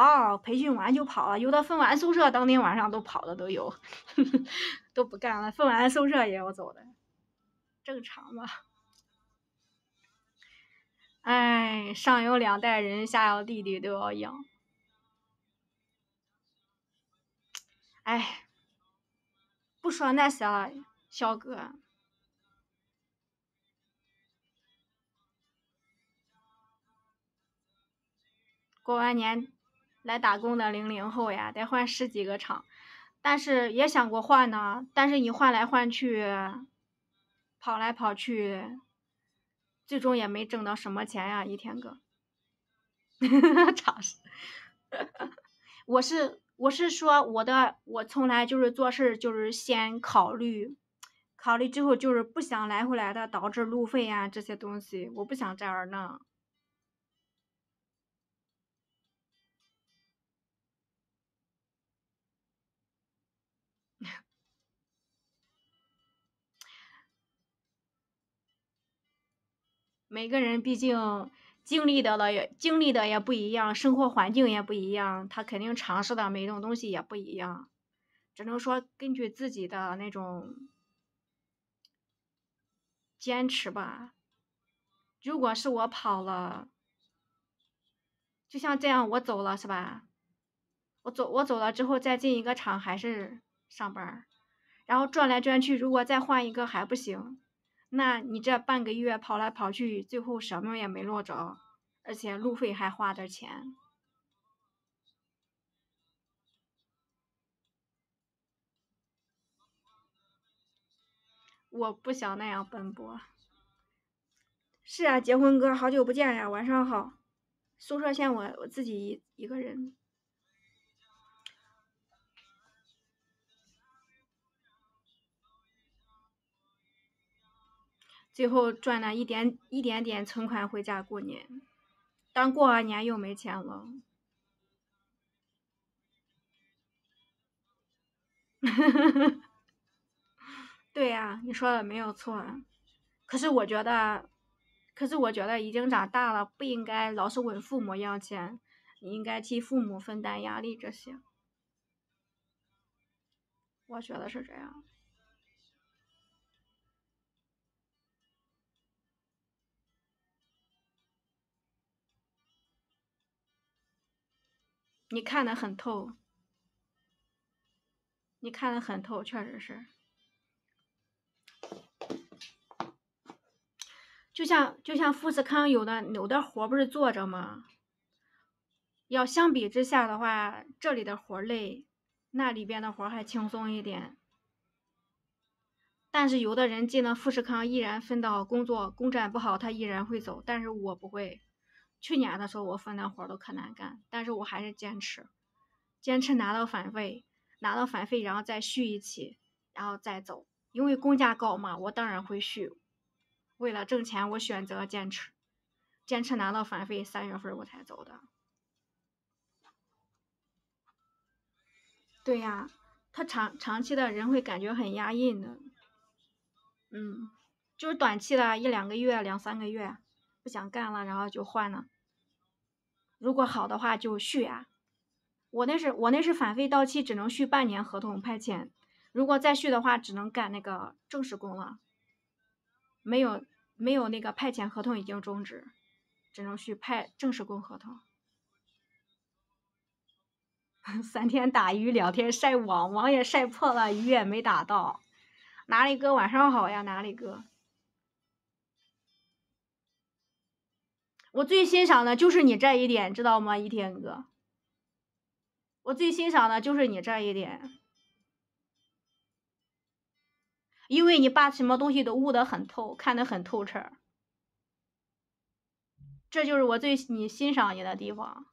[SPEAKER 1] 培训完就跑，有的分完宿舍当天晚上都跑的都有，<laughs> 都不干了，分完宿舍也要走的，正常吧？哎，上有两代人，下有弟弟都要养，哎，不说那些了，小哥，过完年。来打工的零零后呀，得换十几个厂，但是也想过换呢，但是你换来换去，跑来跑去，最终也没挣到什么钱呀，一天个，
[SPEAKER 2] <laughs> 尝试，
[SPEAKER 1] 我是我是说我的，我从来就是做事就是先考虑，考虑之后就是不想来回来的，导致路费呀这些东西，我不想这儿弄。每个人毕竟经历的了，经历的也不一样，生活环境也不一样，他肯定尝试的每种东西也不一样。只能说根据自己的那种坚持吧。如果是我跑了，就像这样，我走了是吧？我走，我走了之后再进一个厂还是上班，然后转来转去，如果再换一个还不行。那你这半个月跑来跑去，最后什么也没落着，而且路费还花着钱。我不想那样奔波。是啊，结婚哥，好久不见呀，晚上好。宿舍现我我自己一一个人。最后赚了一点一点点存款回家过年，但过完年又没钱了。<laughs> 对呀，你说的没有错。可是我觉得，可是我觉得已经长大了，不应该老是问父母要钱，你应该替父母分担压力这些。我觉得是这样。你看得很透，你看得很透，确实是。就像就像富士康有的有的活不是坐着吗？要相比之下的话，这里的活累，那里边的活还轻松一点。但是有的人进了富士康，依然分到工作工站不好，他依然会走，但是我不会。去年的时候，我分的活儿都可难干，但是我还是坚持，坚持拿到返费，拿到返费，然后再续一期，然后再走，因为工价高嘛，我当然会续。为了挣钱，我选择坚持，坚持拿到返费，三月份我才走的。对呀，他长长期的人会感觉很压抑的。嗯，就是短期的，一两个月、两三个月。不想干了，然后就换了。如果好的话就续啊。我那是我那是返费到期只能续半年合同派遣，如果再续的话只能干那个正式工了。没有没有那个派遣合同已经终止，只能续派正式工合同。<laughs> 三天打鱼两天晒网，网也晒破了，鱼也没打到。哪里哥晚上好呀，哪里哥。我最欣赏的就是你这一点，知道吗，一天哥？我最欣赏的就是你这一点，因为你把什么东西都悟得很透，看得很透彻，这就是我最你欣赏你的地方。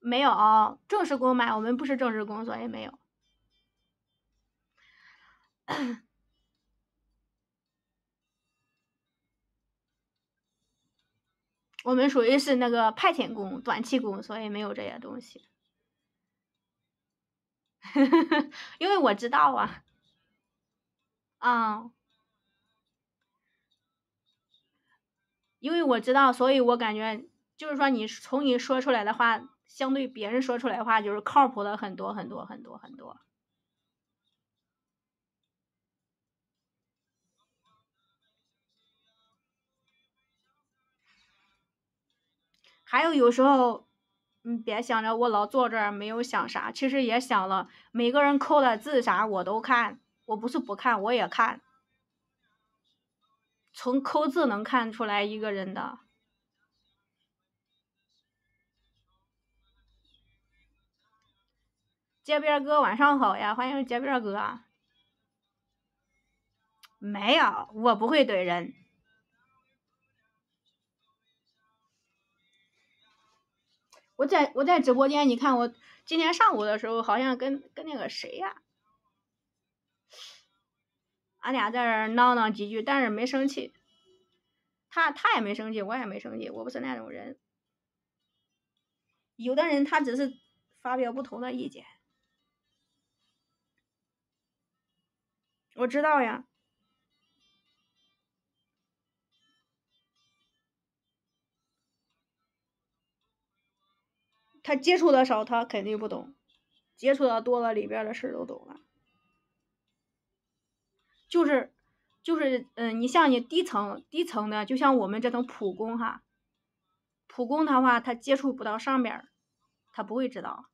[SPEAKER 1] 没有正式工嘛，我们不是正式工作，也没有。<clears throat> 我们属于是那个派遣工、短期工，所以没有这些东西。<laughs> 因为我知道啊，嗯，因为我知道，所以我感觉，就是说你从你说出来的话，相对别人说出来的话，就是靠谱的很多很多很多很多。还有有时候，你别想着我老坐这儿没有想啥，其实也想了。每个人扣的字啥我都看，我不是不看，我也看。从扣字能看出来一个人的。街边哥晚上好呀，欢迎街边哥。没有，我不会怼人。我在我在直播间，你看我今天上午的时候，好像跟跟那个谁呀，俺俩在这儿闹闹几句，但是没生气，他他也没生气，我也没生气，我不是那种人。有的人他只是发表不同的意见，我知道呀。他接触的少，他肯定不懂；接触的多了，里边的事儿都懂了。就是，就是，嗯，你像你低层、低层的，就像我们这种普工哈，普工的话，他接触不到上边儿，他不会知道。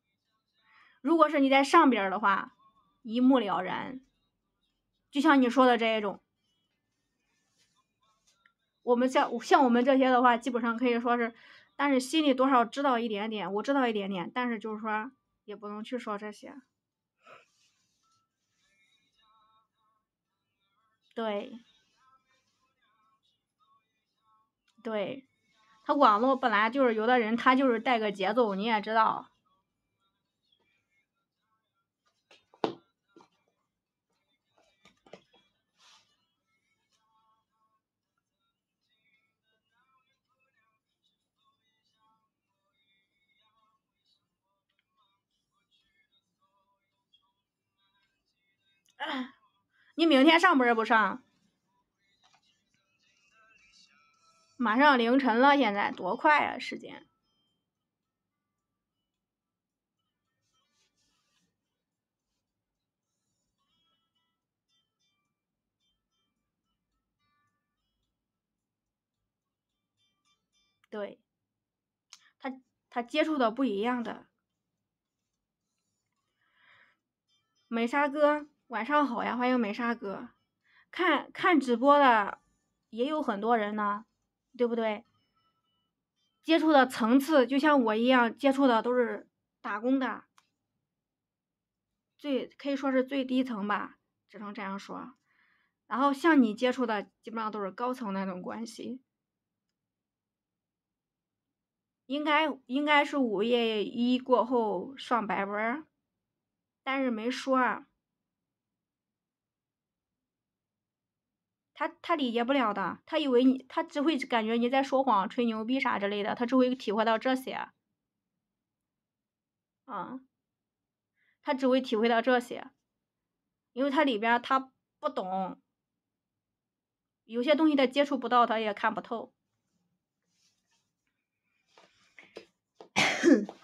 [SPEAKER 1] 如果是你在上边儿的话，一目了然。就像你说的这一种，我们像像我们这些的话，基本上可以说是。但是心里多少知道一点点，我知道一点点，但是就是说也不能去说这些，对，对，他网络本来就是有的人他就是带个节奏，你也知道。<clears throat> 你明天上班不上？马上凌晨了，现在多快啊！时间。对，他他接触的不一样的，美沙哥。晚上好呀，欢迎美沙哥。看看直播的也有很多人呢，对不对？接触的层次就像我一样，接触的都是打工的，最可以说是最低层吧，只能这样说。然后像你接触的，基本上都是高层那种关系。应该应该是五月一过后上白班但是没说。他他理解不了的，他以为你，他只会感觉你在说谎、吹牛逼啥之类的，他只会体会到这些，啊，他只会体会到这些，因为他里边他不懂，有些东西他接触不到，他也看不透。
[SPEAKER 2] <coughs>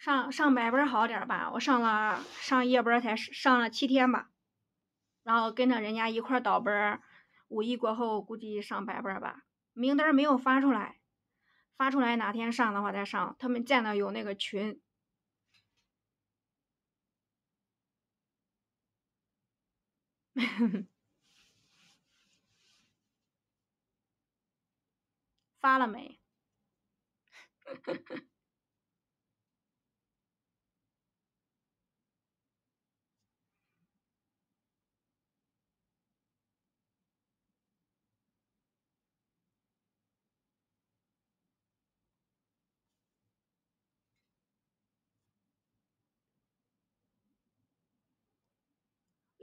[SPEAKER 1] 上上白班好点吧，我上了上夜班才上了七天吧，然后跟着人家一块倒班，五一过后估计上白班吧，名单没有发出来，发出来哪天上的话再上，他们建的有那个群，<laughs> 发了没？呵呵。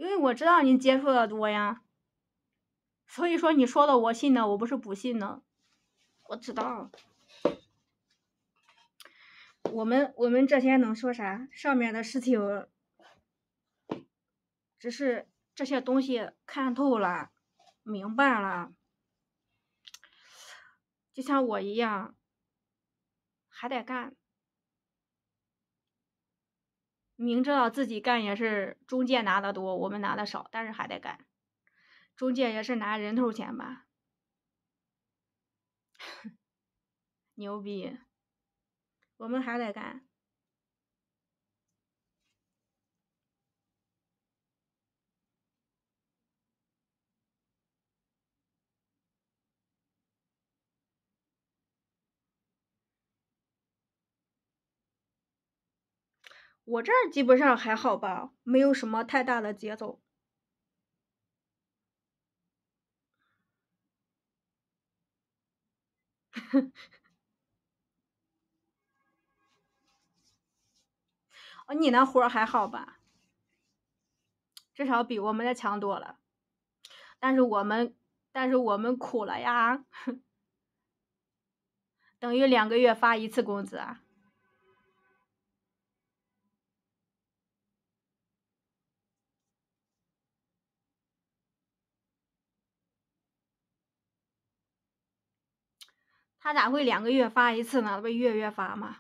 [SPEAKER 1] 因为我知道你接触的多呀，所以说你说的我信的，我不是不信的。我知道，我们我们这些能说啥？上面的事情，只是这些东西看透了，明白了，就像我一样，还得干。明知道自己干也是中介拿的多，我们拿的少，但是还得干。中介也是拿人头钱吧，<laughs> 牛逼！我们还得干。我这儿基本上还好吧，没有什么太大的节奏。哦，你那活儿还好吧？至少比我们的强多了。但是我们，但是我们苦了呀，<laughs> 等于两个月发一次工资啊。他咋会两个月发一次呢？不月月发吗？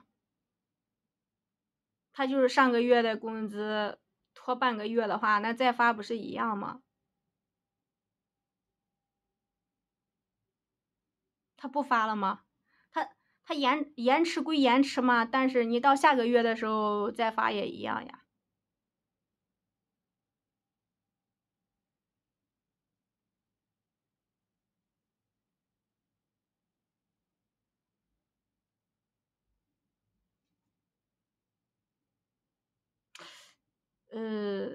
[SPEAKER 1] 他就是上个月的工资拖半个月的话，那再发不是一样吗？他不发了吗？他他延延迟归延迟嘛，但是你到下个月的时候再发也一样呀。呃，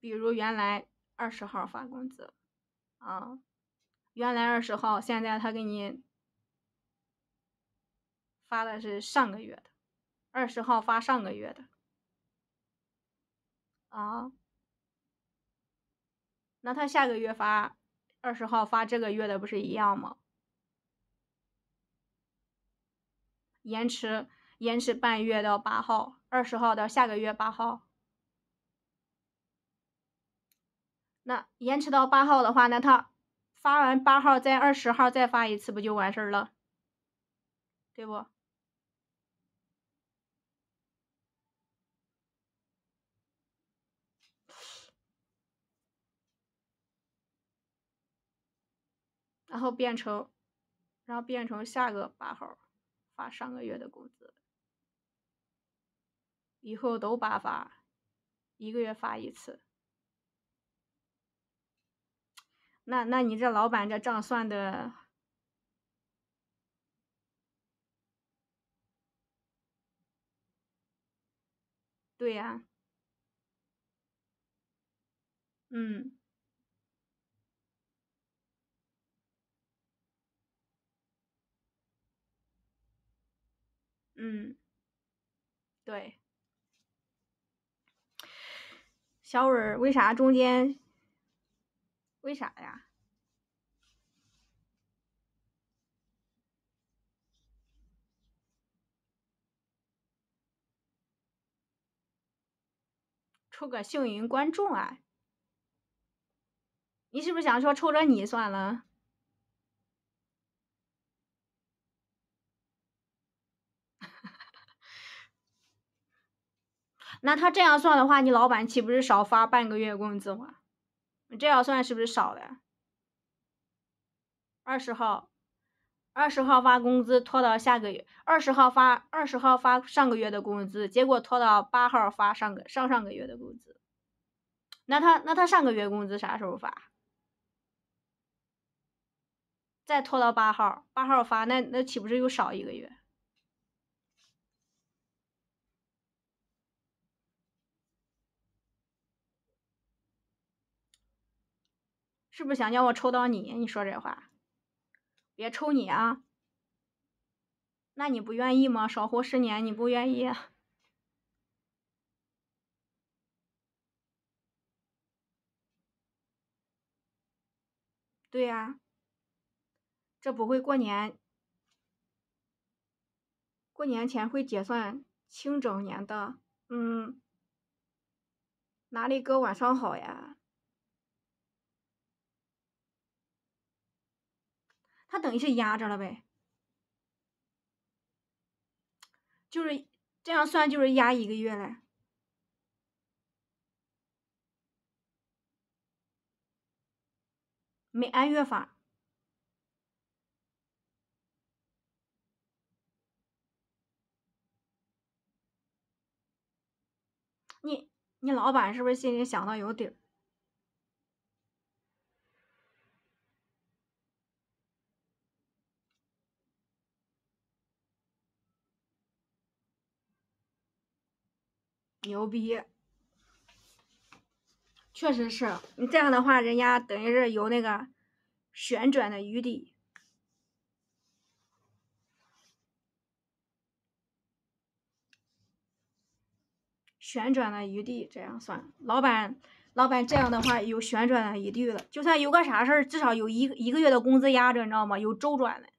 [SPEAKER 1] 比如原来二十号发工资，啊，原来二十号，现在他给你发的是上个月的，二十号发上个月的，啊，那他下个月发二十号发这个月的不是一样吗？延迟延迟半月到八号，二十号到下个月八号。那延迟到八号的话，那他发完八号，在二十号再发一次不就完事儿了，对不？然后变成，然后变成下个八号发上个月的工资，以后都八发，一个月发一次。那，那你这老板这账算的，对呀，
[SPEAKER 2] 嗯，嗯，
[SPEAKER 1] 对，小伟儿，为啥中间？为啥呀？抽个幸运观众啊？你是不是想说抽着你算了？<laughs> 那他这样算的话，你老板岂不是少发半个月工资吗？这样算是不是少了？二十号，二十号发工资，拖到下个月；二十号发，二十号发上个月的工资，结果拖到八号发上个上上个月的工资。那他那他上个月工资啥时候发？再拖到八号，八号发，那那岂不是又少一个月？是不是想叫我抽到你？你说这话，别抽你啊！那你不愿意吗？少活十年，你不愿意？<laughs> 对呀，这不会过年，过年前会结算清整年的。嗯，哪里哥晚上好呀？他等于是压着了呗，就是这样算就是压一个月嘞，没按月发。你你老板是不是心里想到有底儿？牛逼，确实是你这样的话，人家等于是有那个旋转的余地，旋转的余地这样算，老板，老板这样的话有旋转的余地了，就算有个啥事儿，至少有一一个月的工资压着，你知道吗？有周转的。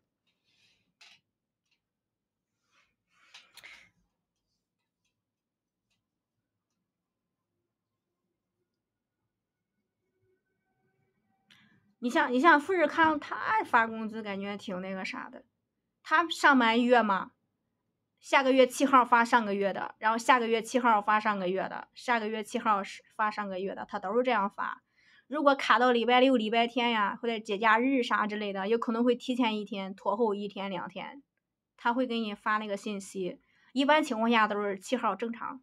[SPEAKER 1] 你像你像富士康，他发工资感觉挺那个啥的，他上半月嘛，下个月七号发上个月的，然后下个月七号发上个月的，下个月七号是发上个月的，他都是这样发。如果卡到礼拜六、礼拜天呀，或者节假日啥之类的，有可能会提前一天、拖后一天两天，他会给你发那个信息。一般情况下都是七号正常，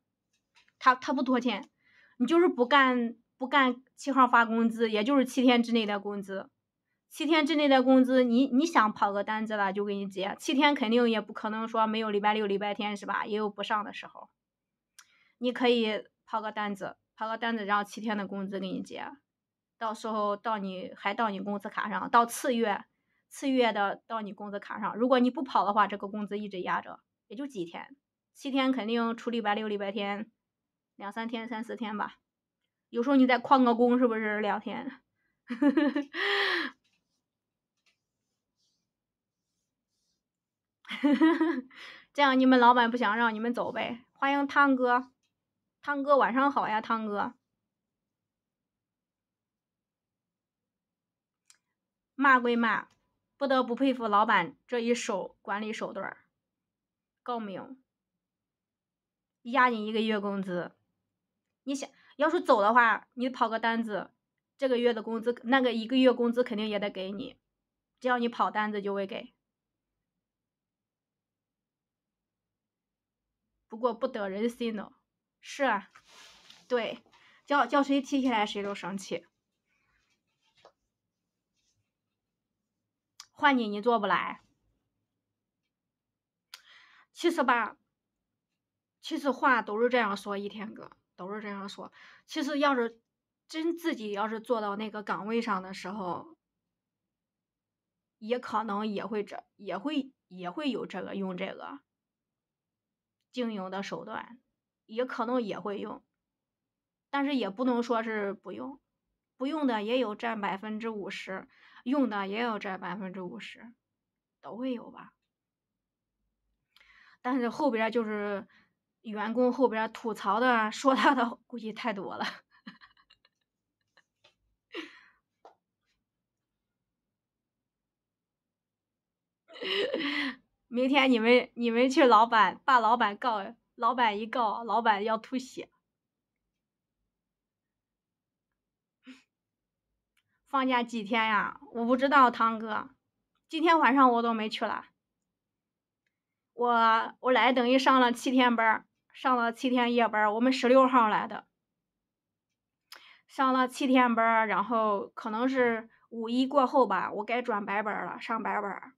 [SPEAKER 1] 他他不拖欠，你就是不干。不干七号发工资，也就是七天之内的工资，七天之内的工资，你你想跑个单子了就给你结，七天肯定也不可能说没有礼拜六、礼拜天是吧？也有不上的时候，你可以跑个单子，跑个单子，然后七天的工资给你结，到时候到你还到你工资卡上，到次月，次月的到你工资卡上。如果你不跑的话，这个工资一直压着，也就几天，七天肯定除礼拜六、礼拜天，两三天、三四天吧。有时候你再旷个工是不是两天？<laughs> 这样你们老板不想让你们走呗？欢迎汤哥，汤哥晚上好呀，汤哥。骂归骂，不得不佩服老板这一手管理手段儿，高明。压你一个月工资，你想？要是走的话，你跑个单子，这个月的工资，那个一个月工资肯定也得给你，只要你跑单子就会给。不过不得人心呢，是啊，对，叫叫谁提起来谁都生气，换你你做不来。其实吧，其实话都是这样说，一天哥。都是这样说。其实要是真自己要是做到那个岗位上的时候，也可能也会这也会也会有这个用这个经营的手段，也可能也会用，但是也不能说是不用，不用的也有占百分之五十，用的也有占百分之五十，都会有吧。但是后边就是。员工后边吐槽的说他的估计太多了，<laughs> 明天你们你们去老板把老板告，老板一告，老板要吐血。放假几天呀？我不知道，堂哥，今天晚上我都没去了，我我来等于上了七天班儿。上了七天夜班，我们十六号来的，上了七天班，然后可能是五一过后吧，我该转白班了，上白班，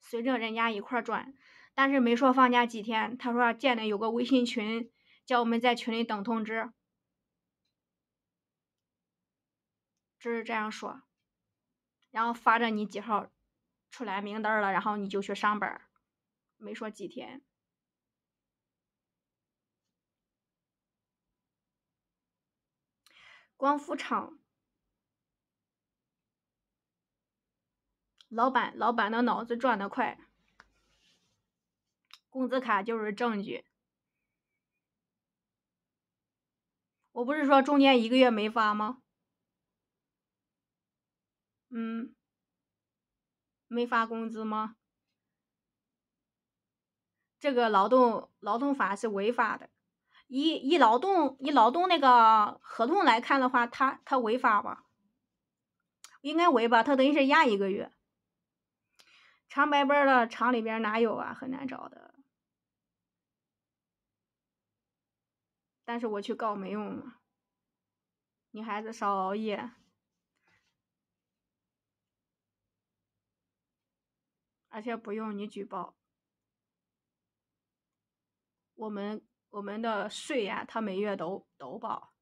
[SPEAKER 1] 随着人家一块转，但是没说放假几天，他说建的有个微信群，叫我们在群里等通知，就是这样说，然后发着你几号出来名单了，然后你就去上班，没说几天。光伏厂老板，老板的脑子转得快，工资卡就是证据。我不是说中间一个月没发吗？嗯，没发工资吗？这个劳动劳动法是违法的。以以劳动以劳动那个合同来看的话，他他违法吧？应该违吧？他等于是压一个月，长白班的厂里边哪有啊？很难找的。但是我去告没用嘛？女孩子少熬夜，而且不用你举报，我们。我们的税呀，他每月都都报，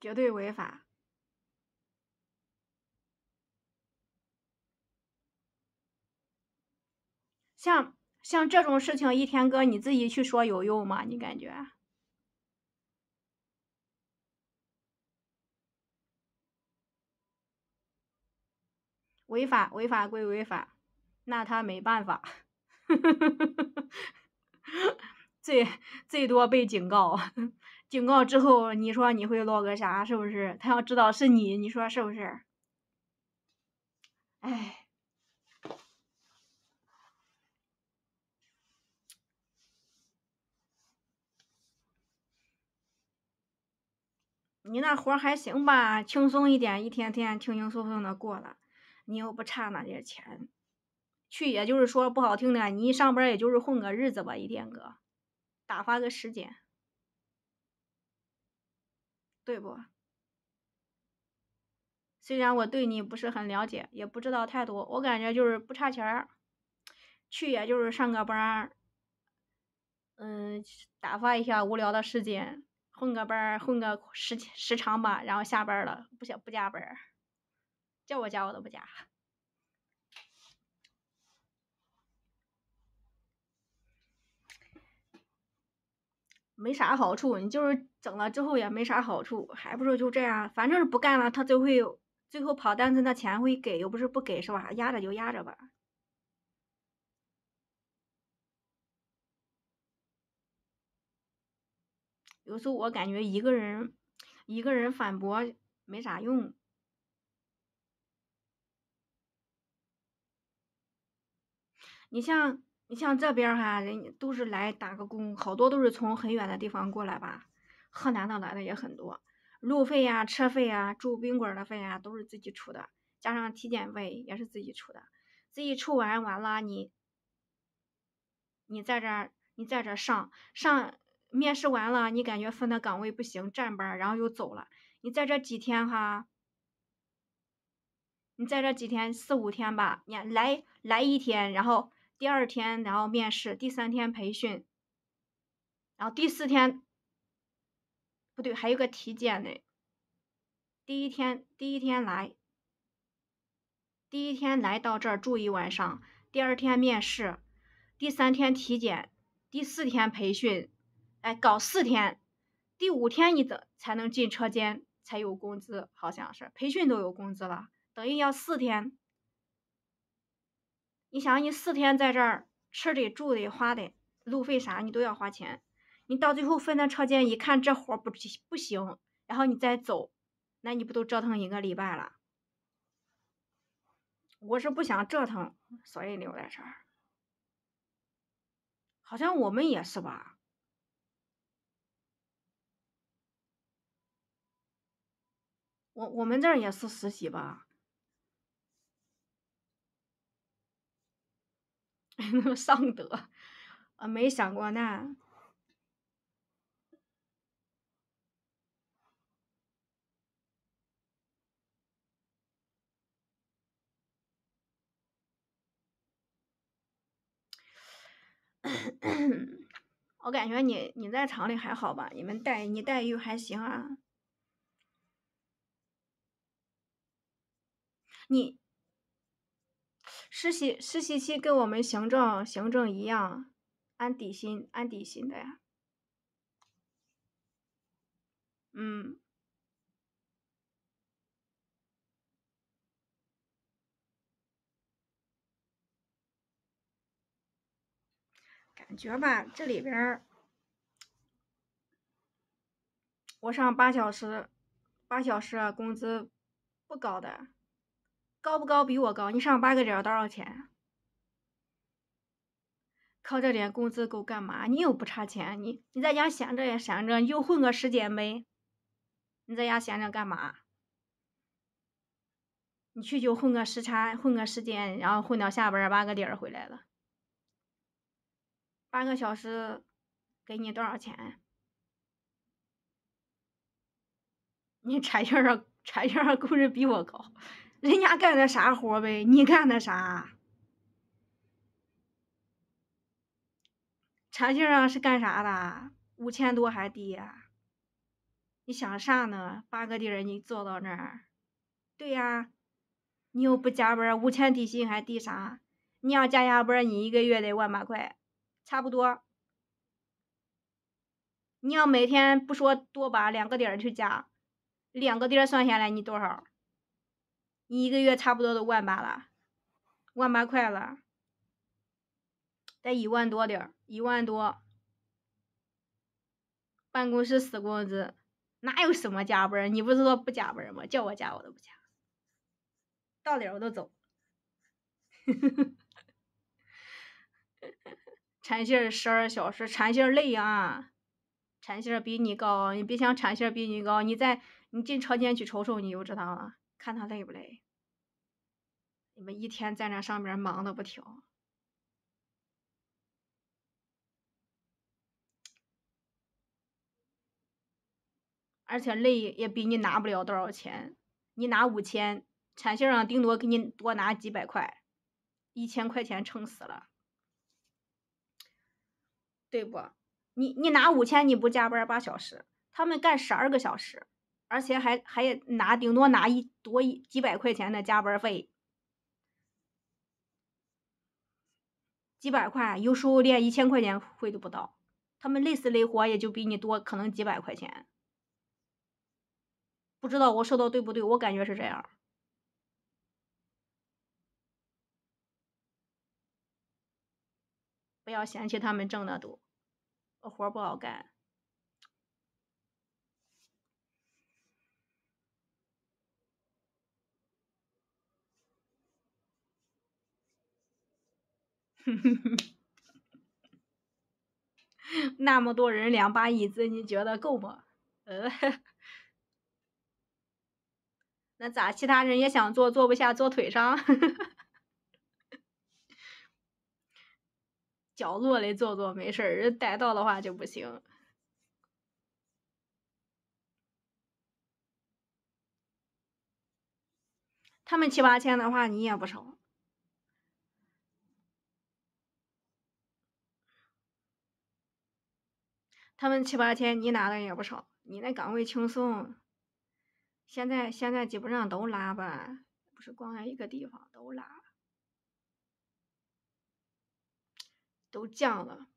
[SPEAKER 1] 绝对违法。像像这种事情，一天哥你自己去说有用吗？你感觉？违法违法归违法，那他没办法。<laughs> 最最多被警告，<laughs> 警告之后你说你会落个啥？是不是？他要知道是你，你说是不是？哎，你那活还行吧，轻松一点，一天天轻轻松松的过了，你又不差那点钱。去也就是说不好听的，你一上班也就是混个日子吧，一天哥，打发个时间，对不？虽然我对你不是很了解，也不知道太多，我感觉就是不差钱儿，去也就是上个班儿，嗯，打发一下无聊的时间，混个班儿，混个时时长吧，然后下班了，不想不加班儿，叫我加我都不加。没啥好处，你就是整了之后也没啥好处，还不如就这样，反正是不干了，他就会最后跑单子那钱会给，又不是不给是吧？压着就压着吧。有时候我感觉一个人一个人反驳没啥用，你像。你像这边哈，人都是来打个工，好多都是从很远的地方过来吧，河南的来的也很多，路费呀、车费呀、住宾馆的费呀都是自己出的，加上体检费也是自己出的，自己出完完了你，你在这儿你在这上上面试完了，你感觉分的岗位不行，站班然后又走了，你在这几天哈，你在这几天四五天吧，你来来一天然后。第二天然后面试，第三天培训，然后第四天不对，还有个体检呢。第一天第一天来，第一天来到这儿住一晚上，第二天面试，第三天体检，第四天培训，哎，搞四天，第五天你怎才能进车间才有工资好像是，培训都有工资了，等于要四天。你想，你四天在这儿吃的、住的、花的路费啥，你都要花钱。你到最后分到车间一看，这活不不行，然后你再走，那你不都折腾一个礼拜了？我是不想折腾，所以留在这儿。好像我们也是吧？我我们这儿也是实习吧？<laughs> 那么上德，啊，没想过那。<clears throat> 我感觉你你在厂里还好吧？你们待遇待遇还行啊？你。实习实习期跟我们行政行政一样，按底薪按底薪的呀。嗯，感觉吧，这里边儿我上八小时，八小时工资不高的。高不高？比我高。你上八个点多少钱？靠，这点工资够干嘛？你又不差钱，你你在家闲着也闲着，你就混个时间呗。你在家闲着干嘛？你去就混个时差，混个时间，然后混到下班八个点回来了。八个小时给你多少钱？你差 <laughs> 线上，差线上工资比我高。人家干的啥活儿呗？你干的啥？查线上是干啥的？五千多还低呀？你想啥呢？八个地儿你坐到那儿？对呀，你又不加班，五千底薪还低啥？你要加加班，你一个月得万把块，差不多。你要每天不说多吧，两个点儿去加，两个点儿算下来你多少？你一个月差不多都万八了，万八块了，得一万多点儿，一万多。办公室死工资，哪有什么加班你不是说不加班吗？叫我加我都不加，到点我都走。哈哈哈，产线十二小时，产线累啊，产线比你高，你别想产线比你高，你在你进车间去瞅瞅，你就知道了。看他累不累？你们一天在那上边忙的不停，而且累也比你拿不了多少钱。你拿五千，产线上顶多给你多拿几百块，一千块钱撑死了，对不？你你拿五千你不加班八小时，他们干十二个小时。而且还还拿顶多拿一多一几百块钱的加班费，几百块，有时候连一千块钱费都不到。他们累死累活也就比你多可能几百块钱，不知道我说的对不对，我感觉是这样。不要嫌弃他们挣的多，活不好干。
[SPEAKER 2] <laughs>
[SPEAKER 1] 那么多人，两把椅子，你觉得够吗？呃，<laughs> 那咋？其他人也想坐，坐不下，坐腿上，角 <laughs> 落里坐坐没事儿，人带到的话就不行。他们七八千的话，你也不少。他们七八千，你拿的也不少。你那岗位轻松，现在现在基本上都拉吧，不是光在一个地方都拉，都降了，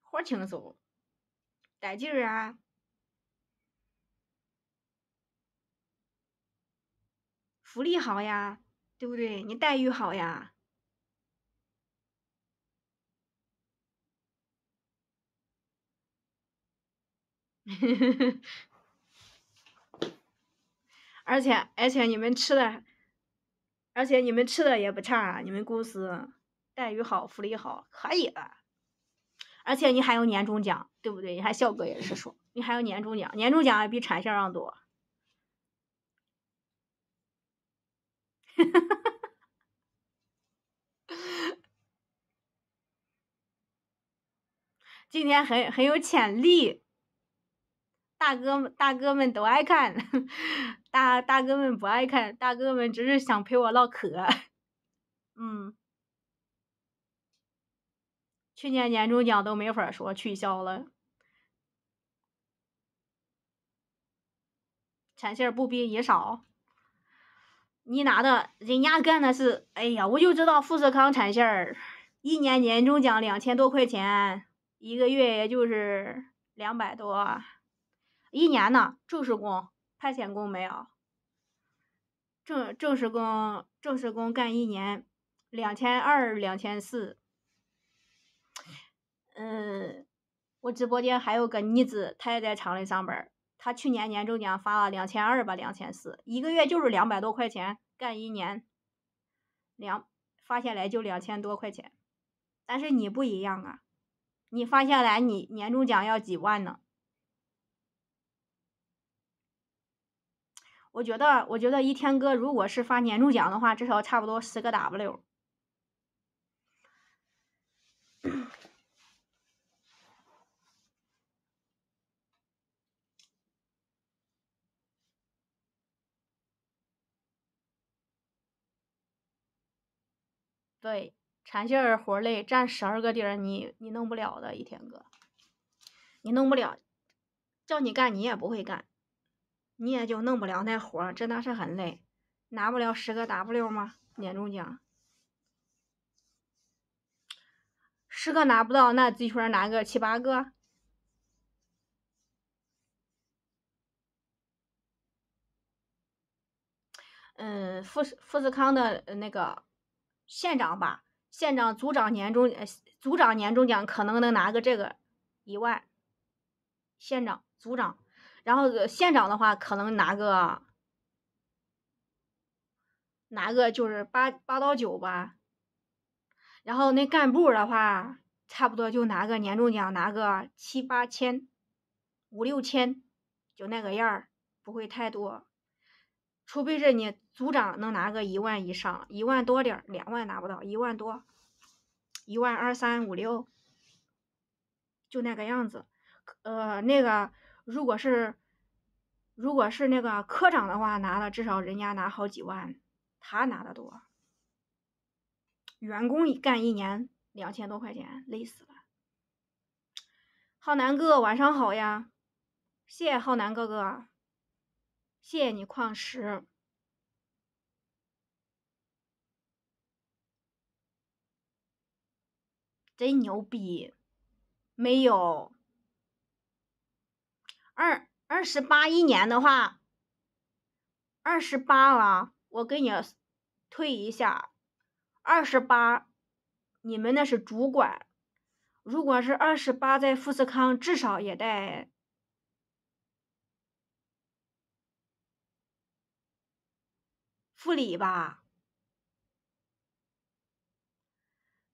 [SPEAKER 1] 活轻松，带劲儿啊！福利好呀，对不对？你待遇好呀，
[SPEAKER 2] <laughs>
[SPEAKER 1] 而且而且你们吃的，而且你们吃的也不差啊。你们公司待遇好，福利好，可以吧？而且你还有年终奖，对不对？你还效果也是说，你还有年终奖，年终奖也比产线上多。哈哈哈哈今天很很有潜力，大哥大哥们都爱看，<laughs> 大大哥们不爱看，大哥们只是想陪我唠嗑。嗯，去年年终奖都没法说，取消了，产线不逼也少。你拿的，人家干的是，哎呀，我就知道富士康产线儿，一年年终奖两千多块钱，一个月也就是两百多，一年呢，正式工派遣工没有，正正式工正式工干一年，两千二两千四，嗯，我直播间还有个妮子，她也在厂里上班。他去年年终奖发了两千二吧，两千四，一个月就是两百多块钱，干一年两发下来就两千多块钱，但是你不一样啊，你发下来你年终奖要几万呢？我觉得，我觉得一天哥如果是发年终奖的话，至少差不多十个 W。对，产线活累，占十二个点，你你弄不了的。一天哥，你弄不了，叫你干你也不会干，你也就弄不了那活，真的是很累。拿不了十个 W 吗？年终奖，十个拿不到，那最起码拿个七八个。嗯，富士富士康的那个。县长吧，县长组长年终，呃，组长年终奖可能能拿个这个一万，县长组长，然后县长的话可能拿个，拿个就是八八到九吧，然后那干部的话，差不多就拿个年终奖拿个七八千，五六千，就那个样儿，不会太多。除非是你组长能拿个一万以上，一万多点儿，两万拿不到，一万多，一万二三五六，就那个样子。呃，那个如果是，如果是那个科长的话，拿了至少人家拿好几万，他拿的多。员工干一年两千多块钱，累死了。浩南哥，晚上好呀，谢谢浩南哥哥。谢谢你，矿石，真牛逼！没有二二十八一年的话，二十八了，我给你退一下，二十八，你们那是主管，如果是二十八在富士康，至少也得。付理吧，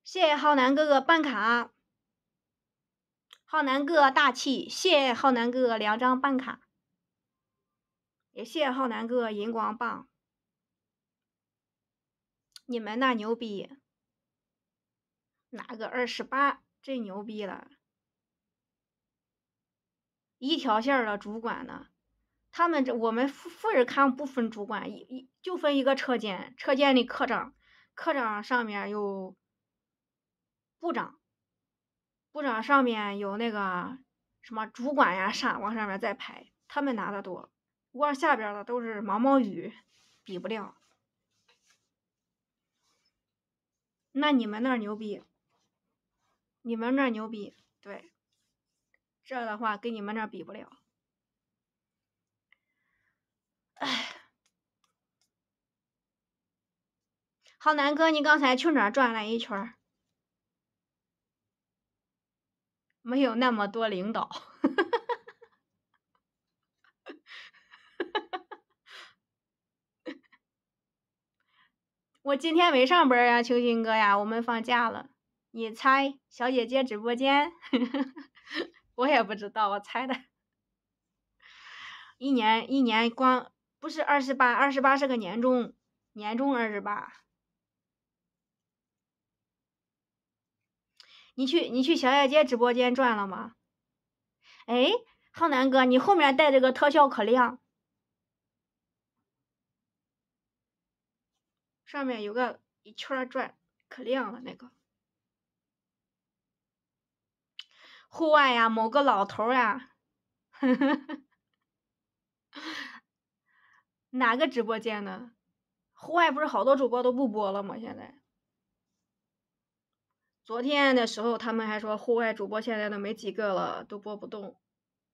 [SPEAKER 1] 谢谢浩南哥哥办卡，浩南哥大气，谢谢浩南哥哥两张办卡，也谢谢浩南哥荧光棒，你们那牛逼，拿个二十八真牛逼了，一条线的主管呢。他们这我们富富士康不分主管，一一就分一个车间，车间里科长，科长上面有部长，部长上面有那个什么主管呀啥，往上面再排，他们拿的多，往下边的都是毛毛雨，比不了。那你们那儿牛逼，你们那儿牛逼，对，这的话跟你们那儿比不了。哎，浩南哥，你刚才去哪儿转了一圈？没有那么多领导，<laughs> 我今天没上班呀，秋心哥呀，我们放假了。你猜，小姐姐直播间？<laughs> 我也不知道，我猜的。一年一年光。不是二十八，二十八是个年终，年终二十八。你去你去小姐姐直播间转了吗？哎，浩南哥，你后面带这个特效可亮，上面有个一圈转，可亮了那个。户外呀，某个老头呀。哪个直播间呢？户外不是好多主播都不播了吗？现在，昨天的时候他们还说户外主播现在都没几个了，都播不动。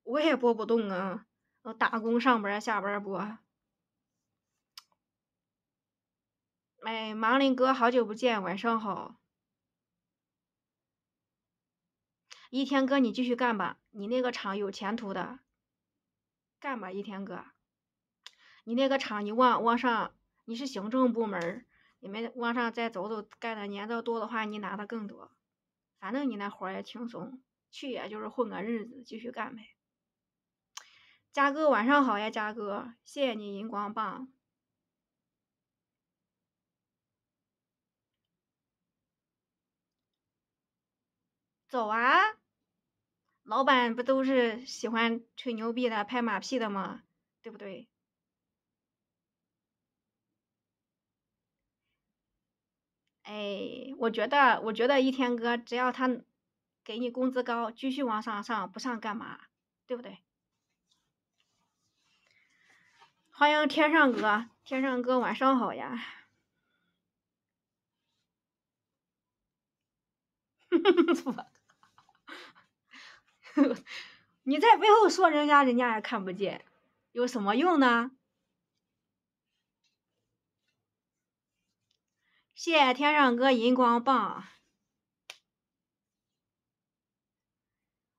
[SPEAKER 1] 我也播不动啊，我打工上班下班播。哎，忙林哥，好久不见，晚上好。一天哥，你继续干吧，你那个厂有前途的，干吧，一天哥。你那个厂，你往往上，你是行政部门你们往上再走走，干的年头多的话，你拿的更多。反正你那活儿也轻松，去也就是混个日子，继续干呗。嘉哥，晚上好呀，嘉哥，谢谢你荧光棒。走啊！老板不都是喜欢吹牛逼的、拍马屁的吗？对不对？哎，我觉得，我觉得一天哥只要他给你工资高，继续往上上不上干嘛？对不对？欢迎天上哥，天上哥晚上好呀！<laughs> 你在背后说人家人家也看不见，有什么用呢？谢谢天上哥荧光棒，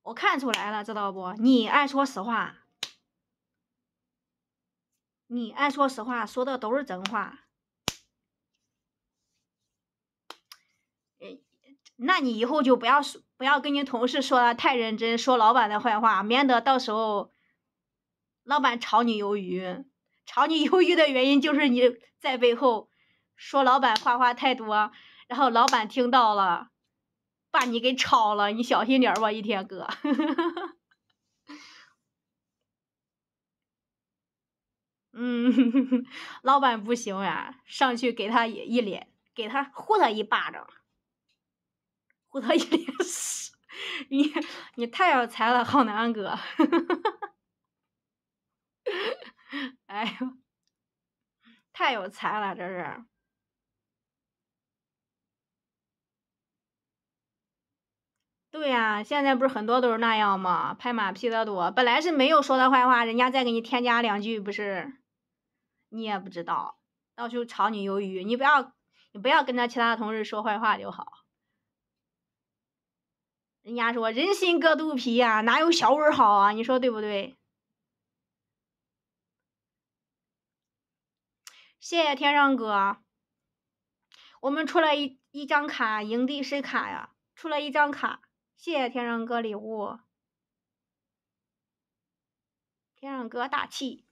[SPEAKER 1] 我看出来了，知道不？你爱说实话，你爱说实话，说的都是真话。那你以后就不要说，不要跟你同事说的太认真，说老板的坏话，免得到时候老板炒你鱿鱼。炒你鱿鱼的原因就是你在背后。说老板坏话太多，然后老板听到了，把你给炒了，你小心点吧，一天哥。
[SPEAKER 2] 嗯，<laughs>
[SPEAKER 1] 老板不行呀，上去给他一一脸，给他呼他一巴掌，呼他一脸屎，你你太有才了，浩南哥。<laughs> 哎呦，太有才了，这是。对呀，现在不是很多都是那样吗？拍马屁的多，本来是没有说他坏话，人家再给你添加两句，不是，你也不知道，到时候炒你鱿鱼。你不要，你不要跟他其他的同事说坏话就好。人家说人心隔肚皮呀，哪有小文好啊？你说对不对？谢谢天上哥，我们出了一一张卡，营地是卡呀？出了一张卡。谢谢天上哥礼物，天上哥大气。